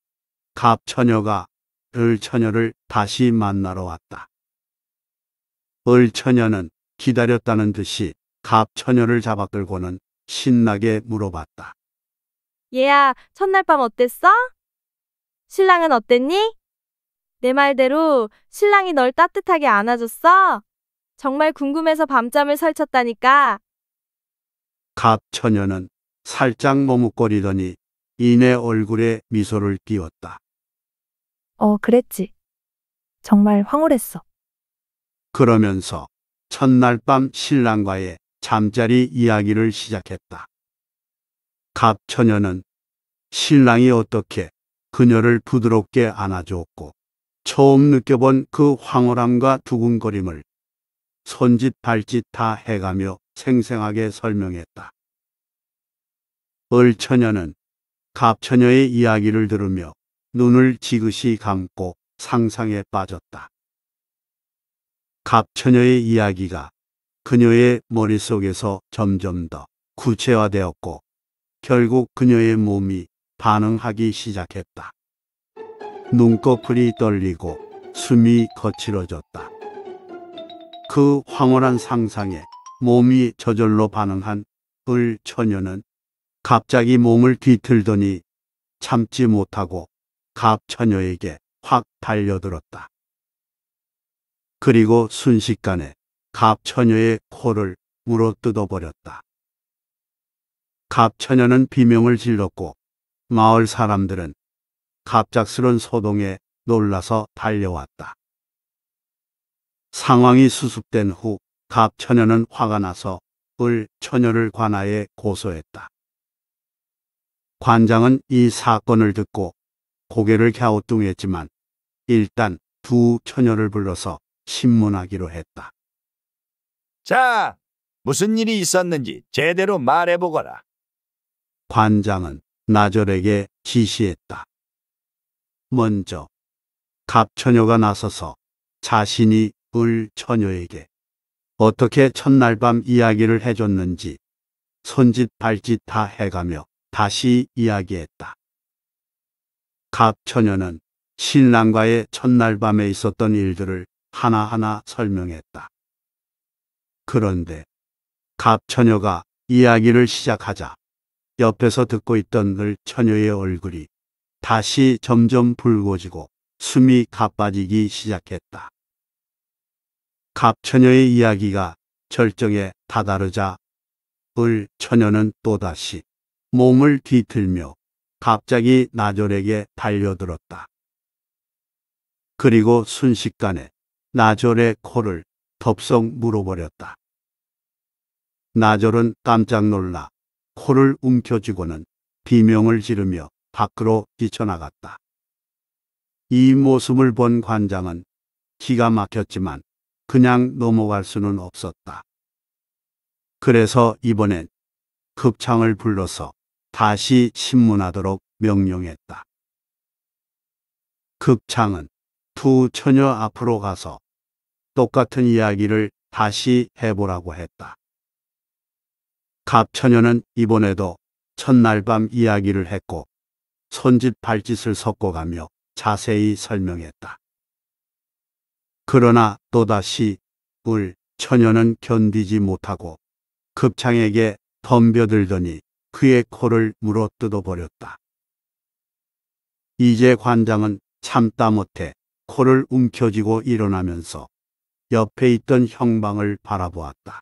갑처녀가 을처녀를 다시 만나러 왔다. 을처녀는 기다렸다는 듯이 갑처녀를 잡아 끌고는 신나게 물어봤다. 얘야, 첫날 밤 어땠어? 신랑은 어땠니? 내 말대로 신랑이 널 따뜻하게 안아줬어? 정말 궁금해서 밤잠을 설쳤다니까. 갑 처녀는 살짝 머뭇거리더니 이내 얼굴에 미소를 띄웠다. 어, 그랬지. 정말 황홀했어. 그러면서 첫날 밤 신랑과의 잠자리 이야기를 시작했다. 갑 처녀는 신랑이 어떻게 그녀를 부드럽게 안아주었고 처음 느껴본 그 황홀함과 두근거림을 손짓 발짓 다 해가며 생생하게 설명했다. 을처녀는 갑처녀의 이야기를 들으며 눈을 지그시 감고 상상에 빠졌다. 갑처녀의 이야기가 그녀의 머릿속에서 점점 더 구체화되었고 결국 그녀의 몸이 반응하기 시작했다. 눈꺼풀이 떨리고 숨이 거칠어졌다. 그 황홀한 상상에 몸이 저절로 반응한 을 처녀는 갑자기 몸을 뒤틀더니 참지 못하고 갑 처녀에게 확 달려들었다. 그리고 순식간에 갑 처녀의 코를 물어 뜯어버렸다. 갑 처녀는 비명을 질렀고 마을 사람들은 갑작스런 소동에 놀라서 달려왔다. 상황이 수습된 후 갑처녀는 화가 나서 을 처녀를 관하에 고소했다. 관장은 이 사건을 듣고 고개를 갸우뚱했지만 일단 두 처녀를 불러서 신문하기로 했다. 자, 무슨 일이 있었는지 제대로 말해보거라. 관장은 나절에게 지시했다. 먼저 갑처녀가 나서서 자신이 을 처녀에게 어떻게 첫날 밤 이야기를 해줬는지 손짓 발짓 다 해가며 다시 이야기했다. 갑처녀는 신랑과의 첫날 밤에 있었던 일들을 하나하나 설명했다. 그런데 갑처녀가 이야기를 시작하자 옆에서 듣고 있던 을 처녀의 얼굴이 다시 점점 붉어지고 숨이 가빠지기 시작했다. 갑처녀의 이야기가 절정에 다다르자 을 처녀는 또다시 몸을 뒤틀며 갑자기 나절에게 달려들었다. 그리고 순식간에 나절의 코를 덥석 물어버렸다. 나절은 깜짝 놀라 코를 움켜쥐고는 비명을 지르며 밖으로 뛰쳐나갔다. 이 모습을 본 관장은 기가 막혔지만 그냥 넘어갈 수는 없었다. 그래서 이번엔 급창을 불러서 다시 신문하도록 명령했다. 극창은두 처녀 앞으로 가서 똑같은 이야기를 다시 해보라고 했다. 갑처녀는 이번에도 첫날 밤 이야기를 했고 손짓 발짓을 섞어가며 자세히 설명했다. 그러나 또다시 울 처녀는 견디지 못하고 급창에게 덤벼들더니 그의 코를 물어 뜯어버렸다. 이제 관장은 참다 못해 코를 움켜쥐고 일어나면서 옆에 있던 형방을 바라보았다.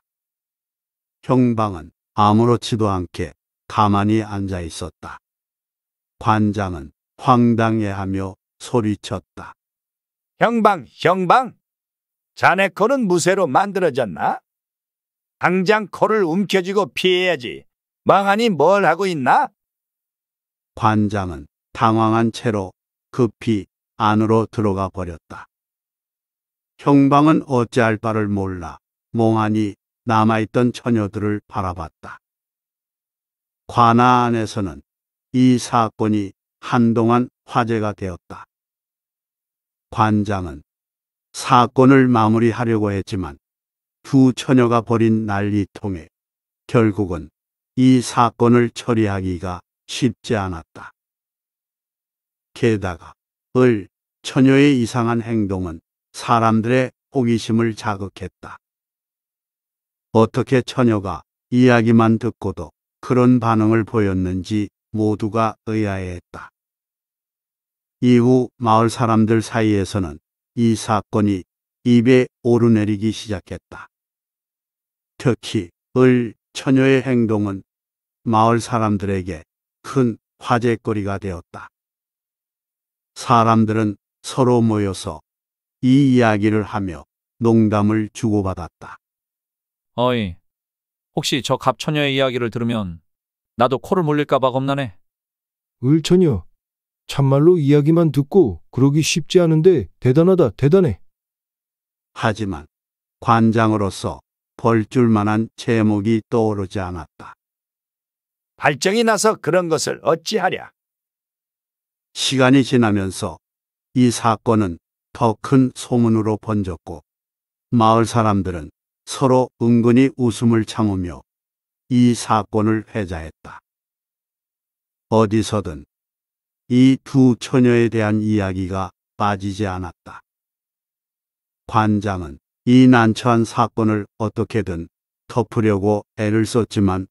형방은 아무렇지도 않게 가만히 앉아 있었다. 관장은 황당해하며 소리쳤다. 형방, 형방! 자네 코는 무쇠로 만들어졌나? 당장 코를 움켜쥐고 피해야지. 망하니 뭘 하고 있나? 관장은 당황한 채로 급히 안으로 들어가 버렸다. 형방은 어찌할 바를 몰라 몽하니 남아있던 처녀들을 바라봤다. 관아 안에서는 이 사건이 한동안 화제가 되었다. 관장은 사건을 마무리하려고 했지만 두 처녀가 벌인 난리통에 결국은 이 사건을 처리하기가 쉽지 않았다. 게다가 을 처녀의 이상한 행동은 사람들의 호기심을 자극했다. 어떻게 처녀가 이야기만 듣고도 그런 반응을 보였는지 모두가 의아해했다. 이후 마을 사람들 사이에서는 이 사건이 입에 오르내리기 시작했다. 특히 을 처녀의 행동은 마을 사람들에게 큰 화제거리가 되었다. 사람들은 서로 모여서 이 이야기를 하며 농담을 주고받았다. 어이, 혹시 저 갑처녀의 이야기를 들으면 나도 코를 물릴까봐 겁나네. 을천이야. 참말로 이야기만 듣고 그러기 쉽지 않은데 대단하다 대단해. 하지만 관장으로서 벌줄 만한 제목이 떠오르지 않았다. 발정이 나서 그런 것을 어찌하랴. 시간이 지나면서 이 사건은 더 큰 소문으로 번졌고 마을 사람들은 서로 은근히 웃음을 참으며 이 사건을 회자했다. 어디서든 이 두 처녀에 대한 이야기가 빠지지 않았다. 관장은 이 난처한 사건을 어떻게든 덮으려고 애를 썼지만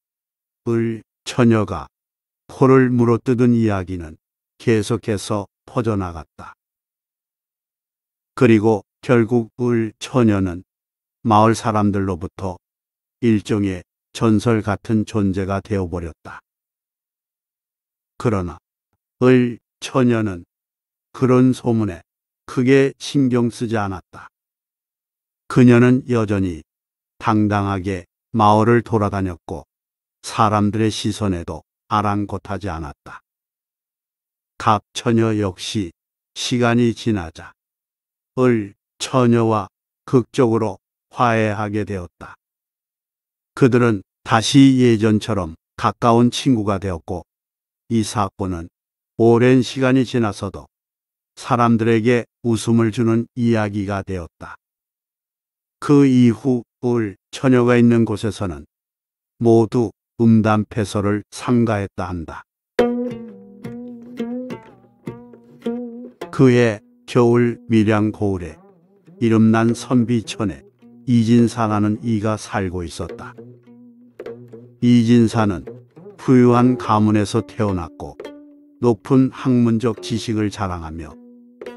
을 처녀가 코를 물어뜯은 이야기는 계속해서 퍼져나갔다. 그리고 결국 을 처녀는 마을 사람들로부터 일종의 전설 같은 존재가 되어버렸다. 그러나 을 처녀는 그런 소문에 크게 신경 쓰지 않았다. 그녀는 여전히 당당하게 마을을 돌아다녔고 사람들의 시선에도 아랑곳하지 않았다. 갑처녀 역시 시간이 지나자 을 처녀와 극적으로 화해하게 되었다. 그들은 다시 예전처럼 가까운 친구가 되었고 이 사건은 오랜 시간이 지나서도 사람들에게 웃음을 주는 이야기가 되었다. 그 이후 을 처녀가 있는 곳에서는 모두 음담패설을 삼가했다 한다. 그해 겨울 밀양 고을에 이름난 선비천에 이진사라는 이가 살고 있었다. 이진사는 부유한 가문에서 태어났고 높은 학문적 지식을 자랑하며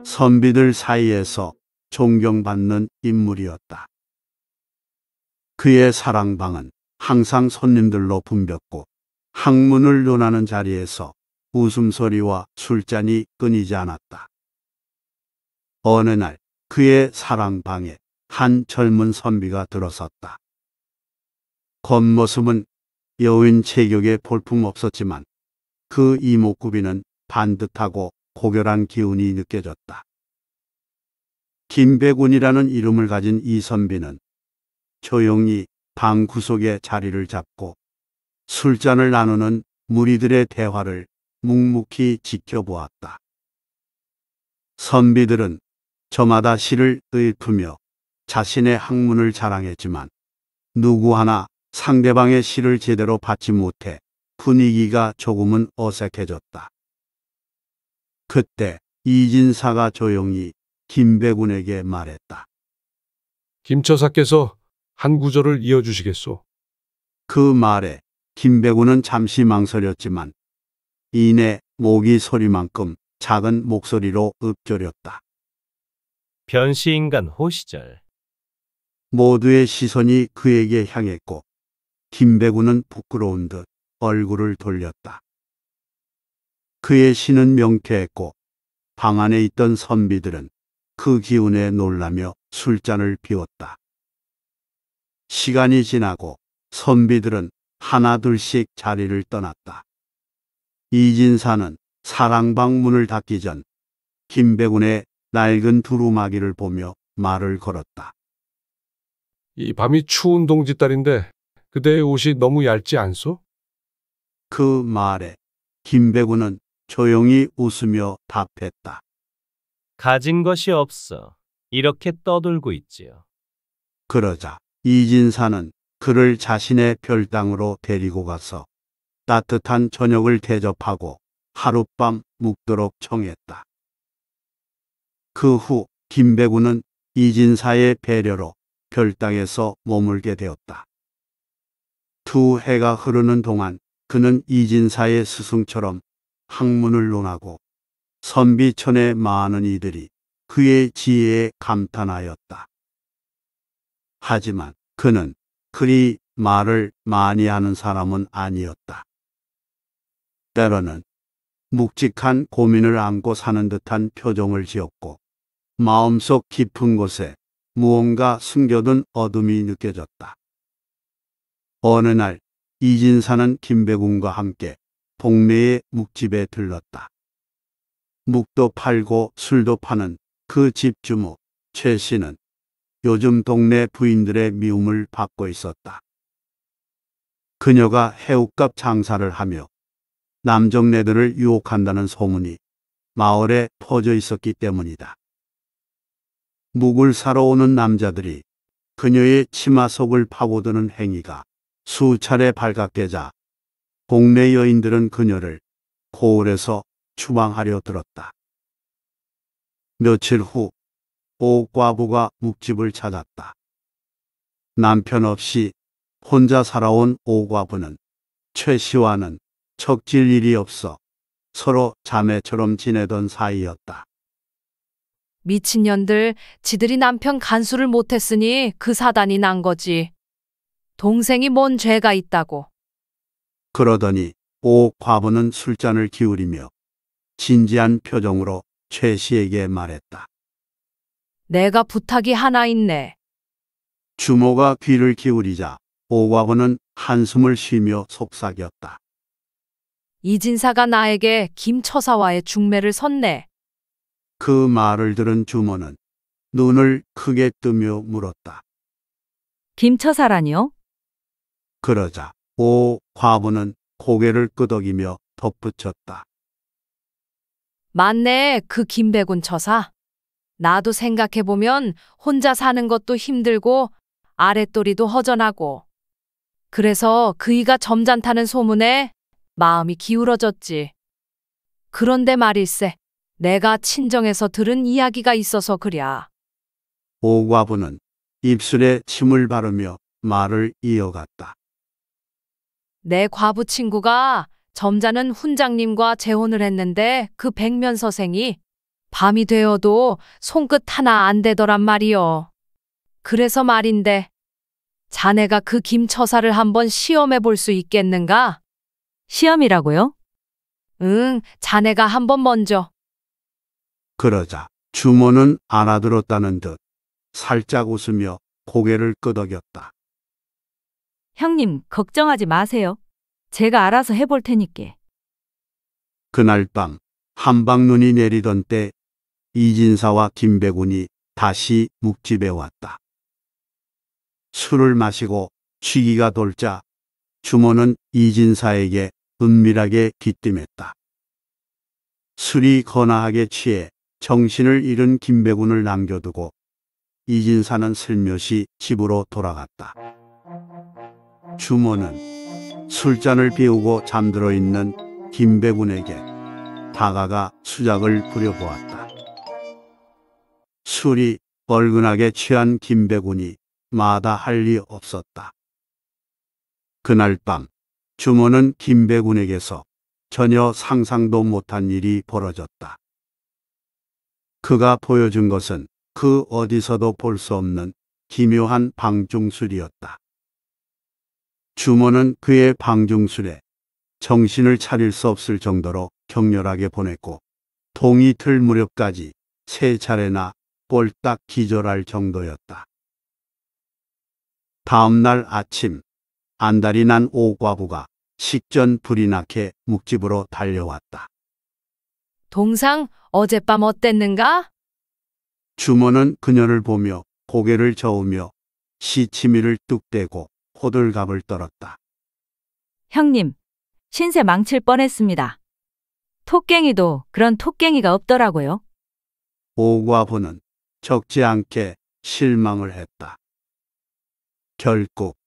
선비들 사이에서 존경받는 인물이었다. 그의 사랑방은 항상 손님들로 붐볐고 학문을 논하는 자리에서 웃음소리와 술잔이 끊이지 않았다. 어느 날 그의 사랑방에 한 젊은 선비가 들어섰다. 겉모습은 여인 체격에 볼품없었지만 그 이목구비는 반듯하고 고결한 기운이 느껴졌다. 김백운이라는 이름을 가진 이 선비는 조용히 방 구석에 자리를 잡고 술잔을 나누는 무리들의 대화를 묵묵히 지켜보았다. 선비들은 저마다 시를 읊으며 자신의 학문을 자랑했지만 누구 하나 상대방의 시를 제대로 받지 못해 분위기가 조금은 어색해졌다. 그때 이진사가 조용히 김백운에게 말했다. 김처사께서 한 구절을 이어주시겠소. 그 말에 김백운은 잠시 망설였지만 이내 모기 소리만큼 작은 목소리로 읊조렸다. 변시인간 호시절 모두의 시선이 그에게 향했고 김배구는 부끄러운 듯 얼굴을 돌렸다. 그의 신은 명쾌했고 방 안에 있던 선비들은 그 기운에 놀라며 술잔을 비웠다. 시간이 지나고 선비들은 하나둘씩 자리를 떠났다. 이진사는 사랑방 문을 닫기 전 김백운의 낡은 두루마기를 보며 말을 걸었다. 이 밤이 추운 동짓달인데 그대의 옷이 너무 얇지 않소? 그 말에 김배구는 조용히 웃으며 답했다. 가진 것이 없어. 이렇게 떠돌고 있지요. 그러자 이진사는 그를 자신의 별당으로 데리고 가서 따뜻한 저녁을 대접하고 하룻밤 묵도록 청했다. 그 후 김배구는 이진사의 배려로 별땅에서 머물게 되었다. 두 해가 흐르는 동안 그는 이진사의 스승처럼 학문을 논하고 선비천의 많은 이들이 그의 지혜에 감탄하였다. 하지만 그는 그리 말을 많이 하는 사람은 아니었다. 때로는 묵직한 고민을 안고 사는 듯한 표정을 지었고 마음속 깊은 곳에 무언가 숨겨둔 어둠이 느껴졌다. 어느 날 이진사는 김배군과 함께 동네의 묵집에 들렀다. 묵도 팔고 술도 파는 그 집 주무 최 씨는 요즘 동네 부인들의 미움을 받고 있었다. 그녀가 해우값 장사를 하며 남정네들을 유혹한다는 소문이 마을에 퍼져 있었기 때문이다. 묵을 사러 오는 남자들이 그녀의 치마 속을 파고드는 행위가 수차례 발각되자 동네 여인들은 그녀를 고을에서 추방하려 들었다. 며칠 후 오과부가 묵집을 찾았다. 남편 없이 혼자 살아온 오과부는 최 씨와는 척질 일이 없어 서로 자매처럼 지내던 사이였다. 미친년들, 지들이 남편 간수를 못했으니 그 사단이 난 거지. 동생이 뭔 죄가 있다고. 그러더니 오 과부는 술잔을 기울이며 진지한 표정으로 최 씨에게 말했다. 내가 부탁이 하나 있네. 주모가 귀를 기울이자 오 과부는 한숨을 쉬며 속삭였다. 이진사가 나에게 김처사와의 중매를 섰네. 그 말을 들은 주모는 눈을 크게 뜨며 물었다. 김처사라니요? 그러자 오 과부는 고개를 끄덕이며 덧붙였다. 맞네, 그 김백운 처사. 나도 생각해보면 혼자 사는 것도 힘들고 아랫도리도 허전하고. 그래서 그이가 점잖다는 소문에 마음이 기울어졌지. 그런데 말일세. 내가 친정에서 들은 이야기가 있어서 그랴. 오과부는 입술에 침을 바르며 말을 이어갔다. 내 과부 친구가 점자는 훈장님과 재혼을 했는데 그 백면 서생이 밤이 되어도 손끝 하나 안 되더란 말이요. 그래서 말인데 자네가 그 김처사를 한번 시험해 볼 수 있겠는가? 시험이라고요? 응, 자네가 한번 먼저 그러자 주모는 알아들었다는 듯 살짝 웃으며 고개를 끄덕였다. 형님, 걱정하지 마세요. 제가 알아서 해볼 테니께. 그날 밤 한방눈이 내리던 때 이진사와 김배군이 다시 묵집에 왔다. 술을 마시고 취기가 돌자 주모는 이진사에게 은밀하게 귀띔했다. 술이 거나하게 취해 정신을 잃은 김배군을 남겨두고 이진사는 슬며시 집으로 돌아갔다. 주모는 술잔을 비우고 잠들어 있는 김백운에게 다가가 수작을 부려보았다. 술이 얼근하게 취한 김백운이 마다 할 리 없었다. 그날 밤 주모는 김백운에게서 전혀 상상도 못한 일이 벌어졌다. 그가 보여준 것은 그 어디서도 볼 수 없는 기묘한 방중술이었다. 주모는 그의 방중술에 정신을 차릴 수 없을 정도로 격렬하게 보냈고 동이 틀 무렵까지 세 차례나 꼴딱 기절할 정도였다. 다음날 아침 안달이 난 오과부가 식전 불이 나게 묵집으로 달려왔다. 동상 어젯밤 어땠는가? 주모는 그녀를 보며 고개를 저으며 시치미를 뚝떼고 호들갑을 떨었다. 형님, 신세 망칠 뻔했습니다. 토깽이도 그런 토깽이가 없더라고요. 오과부는 적지 않게 실망을 했다. 결국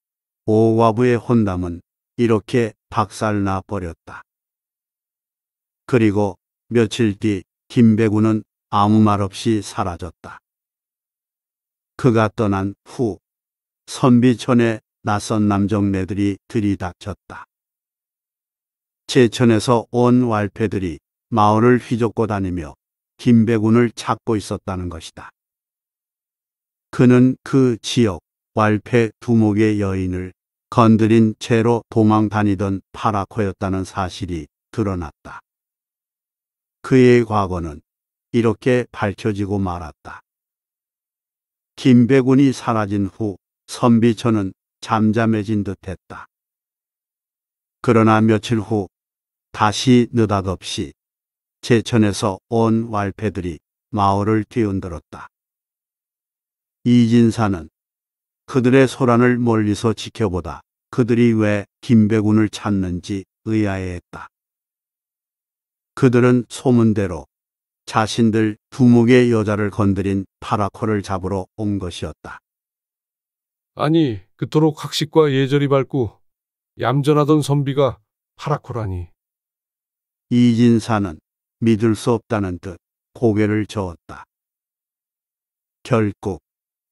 오과부의 혼담은 이렇게 박살나 버렸다. 그리고 며칠 뒤 김배구는 아무 말 없이 사라졌다. 그가 떠난 후 선비촌에 낯선 남정네들이 들이닥쳤다. 제천에서 온 왈패들이 마을을 휘젓고 다니며 김배군을 찾고 있었다는 것이다. 그는 그 지역 왈패 두목의 여인을 건드린 채로 도망 다니던 파라코였다는 사실이 드러났다. 그의 과거는 이렇게 밝혀지고 말았다. 김배군이 사라진 후선비처는 잠잠해진 듯했다. 그러나 며칠 후 다시 느닷없이 제천에서 온 왈패들이 마을을 뒤흔들었다. 이진사는 그들의 소란을 멀리서 지켜보다 그들이 왜김배군을 찾는지 의아해했다. 그들은 소문대로 자신들 두목의 여자를 건드린 파라코를 잡으러 온 것이었다. 아니, 그토록 학식과 예절이 밝고 얌전하던 선비가 파라코라니. 이진사는 믿을 수 없다는 듯 고개를 저었다. 결국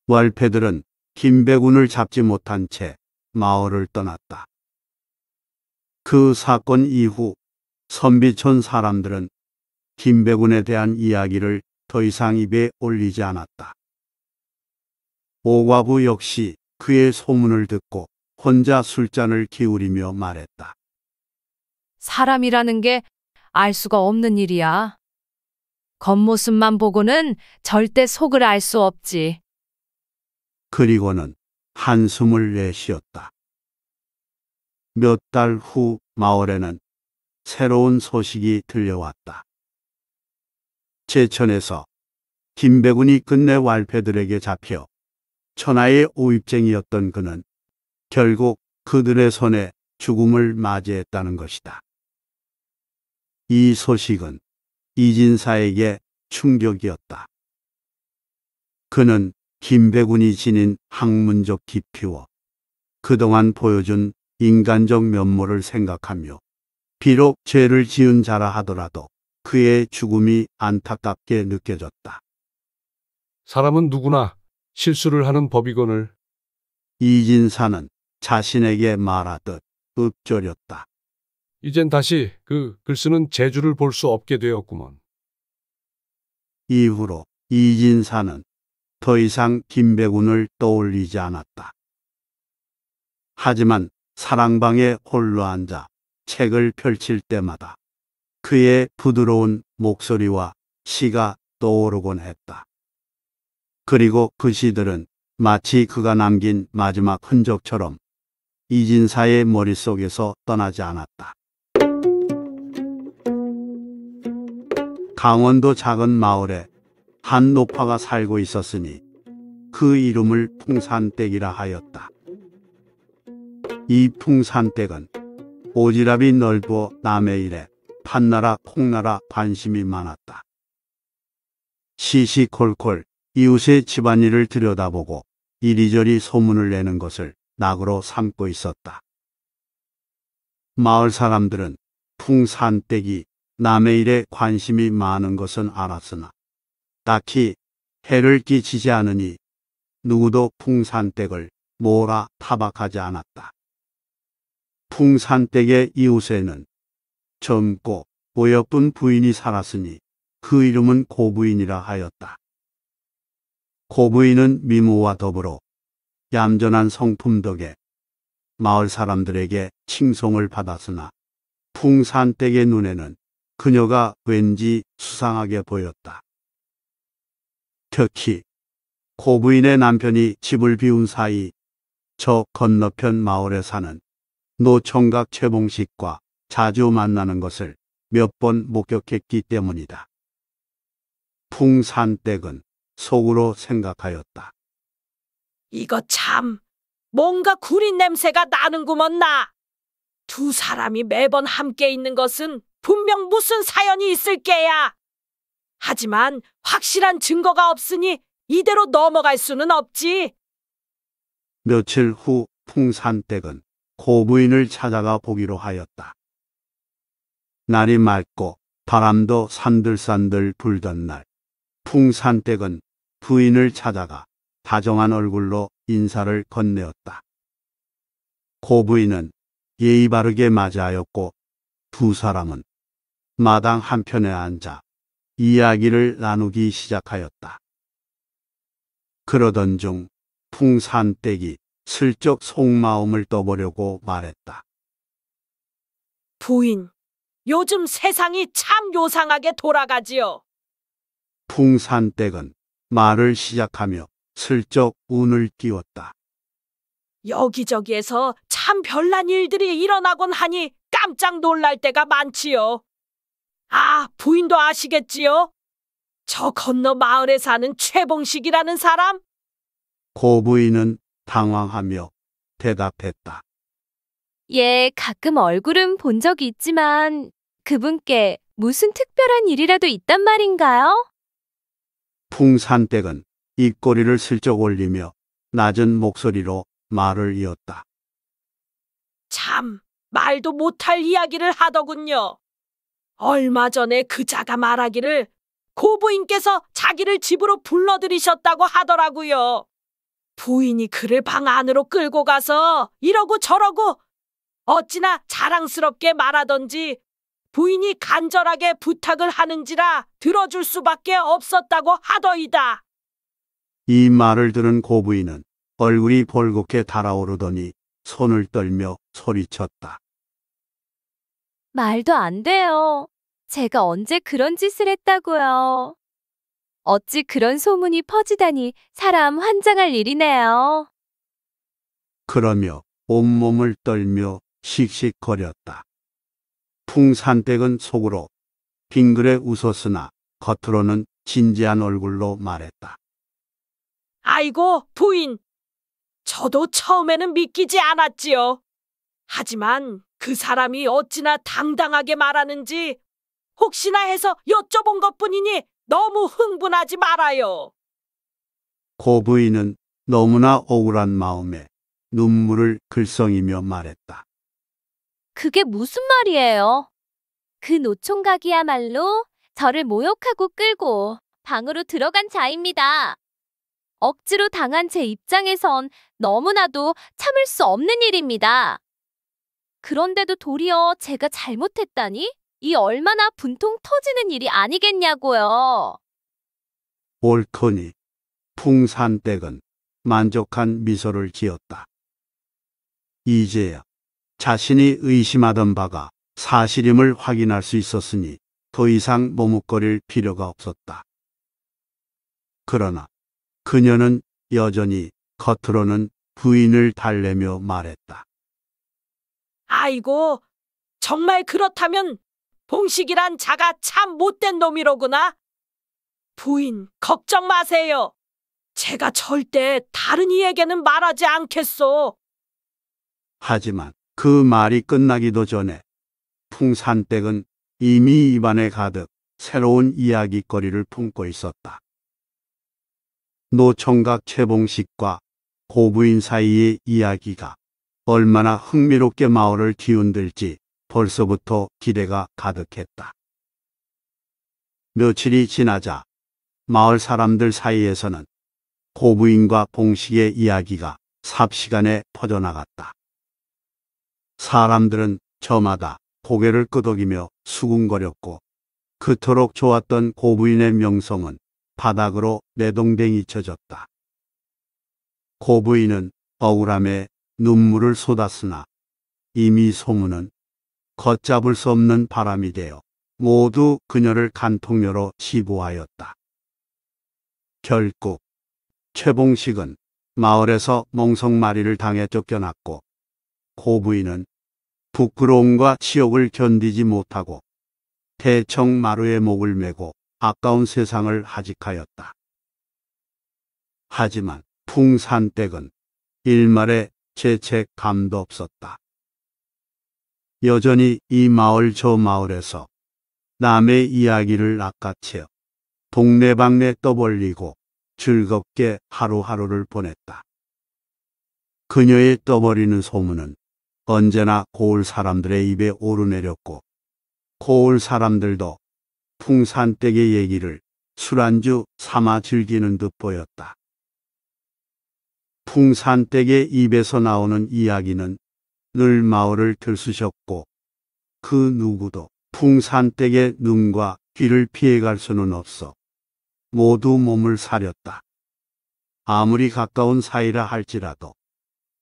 왈패들은 김백운을 잡지 못한 채 마을을 떠났다. 그 사건 이후 선비촌 사람들은 김백운에 대한 이야기를 더 이상 입에 올리지 않았다. 오과부 역시 그의 소문을 듣고 혼자 술잔을 기울이며 말했다. 사람이라는 게 알 수가 없는 일이야. 겉모습만 보고는 절대 속을 알 수 없지. 그리고는 한숨을 내쉬었다. 몇 달 후 마을에는 새로운 소식이 들려왔다. 제천에서 김백운이 끝내 왈패들에게 잡혀 천하의 오입쟁이였던 그는 결국 그들의 손에 죽음을 맞이했다는 것이다. 이 소식은 이진사에게 충격이었다. 그는 김백운이 지닌 학문적 깊이와 그동안 보여준 인간적 면모를 생각하며 비록 죄를 지은 자라 하더라도 그의 죽음이 안타깝게 느껴졌다. 사람은 누구나 실수를 하는 법이건을 이진사는 자신에게 말하듯 읊조렸다. 이젠 다시 그 글쓰는 재주를 볼 수 없게 되었구먼. 이후로 이진사는 더 이상 김백운을 떠올리지 않았다. 하지만 사랑방에 홀로 앉아 책을 펼칠 때마다 그의 부드러운 목소리와 시가 떠오르곤 했다. 그리고 그 시들은 마치 그가 남긴 마지막 흔적처럼 이진사의 머릿속에서 떠나지 않았다. 강원도 작은 마을에 한 노파가 살고 있었으니 그 이름을 풍산댁이라 하였다. 이 풍산댁은 오지랖이 넓어 남의 일에 판나라 콩나라 관심이 많았다. 시시콜콜 이웃의 집안일을 들여다보고 이리저리 소문을 내는 것을 낙으로 삼고 있었다. 마을 사람들은 풍산댁이 남의 일에 관심이 많은 것은 알았으나 딱히 해를 끼치지 않으니 누구도 풍산댁을 몰아 타박하지 않았다. 풍산댁의 이웃에는 젊고 오여쁜 부인이 살았으니 그 이름은 고부인이라 하였다. 고부인은 미모와 더불어 얌전한 성품 덕에 마을 사람들에게 칭송을 받았으나 풍산댁의 눈에는 그녀가 왠지 수상하게 보였다. 특히 고부인의 남편이 집을 비운 사이 저 건너편 마을에 사는 노총각 최봉식과 자주 만나는 것을 몇 번 목격했기 때문이다. 풍산댁은 속으로 생각하였다. 이거 참 뭔가 구린 냄새가 나는구먼 나. 두 사람이 매번 함께 있는 것은 분명 무슨 사연이 있을 게야. 하지만 확실한 증거가 없으니 이대로 넘어갈 수는 없지. 며칠 후 풍산댁은 고부인을 찾아가 보기로 하였다. 날이 맑고 바람도 산들산들 불던 날 풍산댁은 부인을 찾아가 다정한 얼굴로 인사를 건네었다. 고부인은 예의 바르게 맞이하였고 두 사람은 마당 한편에 앉아 이야기를 나누기 시작하였다. 그러던 중 풍산댁이 슬쩍 속마음을 떠보려고 말했다. 부인, 요즘 세상이 참 요상하게 돌아가지요. 풍산댁은 말을 시작하며 슬쩍 운을 띄웠다. 여기저기에서 참 별난 일들이 일어나곤 하니 깜짝 놀랄 때가 많지요. 아, 부인도 아시겠지요? 저 건너 마을에 사는 최봉식이라는 사람? 고부인은 당황하며 대답했다. 예, 가끔 얼굴은 본 적이 있지만 그분께 무슨 특별한 일이라도 있단 말인가요? 풍산댁은 입꼬리를 슬쩍 올리며 낮은 목소리로 말을 이었다. 참, 말도 못할 이야기를 하더군요. 얼마 전에 그자가 말하기를 고부인께서 자기를 집으로 불러들이셨다고 하더라고요. 부인이 그를 방 안으로 끌고 가서 이러고 저러고 어찌나 자랑스럽게 말하던지 부인이 간절하게 부탁을 하는지라 들어줄 수밖에 없었다고 하더이다. 이 말을 들은 고부인은 얼굴이 벌겋게 달아오르더니 손을 떨며 소리쳤다. 말도 안 돼요. 제가 언제 그런 짓을 했다고요. 어찌 그런 소문이 퍼지다니 사람 환장할 일이네요. 그러며 온몸을 떨며 씩씩거렸다. 풍산댁은 속으로 빙그레 웃었으나 겉으로는 진지한 얼굴로 말했다. 아이고 부인, 저도 처음에는 믿기지 않았지요. 하지만 그 사람이 어찌나 당당하게 말하는지 혹시나 해서 여쭤본 것뿐이니 너무 흥분하지 말아요. 고부인은 너무나 억울한 마음에 눈물을 글썽이며 말했다. 그게 무슨 말이에요? 그 노총각이야말로 저를 모욕하고 끌고 방으로 들어간 자입니다. 억지로 당한 제 입장에선 너무나도 참을 수 없는 일입니다. 그런데도 도리어 제가 잘못했다니? 이 얼마나 분통 터지는 일이 아니겠냐고요. 옳거니 풍산댁은 만족한 미소를 지었다. 이제야 자신이 의심하던 바가 사실임을 확인할 수 있었으니 더 이상 머뭇거릴 필요가 없었다. 그러나 그녀는 여전히 겉으로는 부인을 달래며 말했다. 아이고, 정말 그렇다면 봉식이란 자가 참 못된 놈이로구나. 부인, 걱정 마세요. 제가 절대 다른 이에게는 말하지 않겠소. 하지만 그 말이 끝나기도 전에 풍산댁은 이미 입안에 가득 새로운 이야기거리를 품고 있었다. 노총각 최봉식과 고부인 사이의 이야기가 얼마나 흥미롭게 마을을 뒤흔들지 벌써부터 기대가 가득했다. 며칠이 지나자 마을 사람들 사이에서는 고부인과 봉식의 이야기가 삽시간에 퍼져나갔다. 사람들은 저마다 고개를 끄덕이며 수군거렸고 그토록 좋았던 고부인의 명성은 바닥으로 내동댕이 쳐졌다. 고부인은 억울함에 눈물을 쏟았으나 이미 소문은 걷잡을 수 없는 바람이 되어 모두 그녀를 간통녀로 시부하였다 결국 최봉식은 마을에서 멍석마리를 당해 쫓겨났고 고부인은 부끄러움과 치욕을 견디지 못하고 대청 마루에 목을 메고 아까운 세상을 하직하였다. 하지만 풍산댁은 일말의 재책감도 없었다. 여전히 이 마을 저 마을에서 남의 이야기를 낚아채어 동네방네 떠벌리고 즐겁게 하루하루를 보냈다. 그녀의 떠버리는 소문은 언제나 고을 사람들의 입에 오르내렸고 고을 사람들도 풍산댁의 얘기를 술안주 삼아 즐기는 듯 보였다. 풍산댁의 입에서 나오는 이야기는 늘 마을을 들쑤셨고 그 누구도 풍산댁의 눈과 귀를 피해갈 수는 없어 모두 몸을 사렸다. 아무리 가까운 사이라 할지라도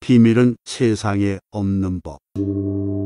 비밀은 세상에 없는 법.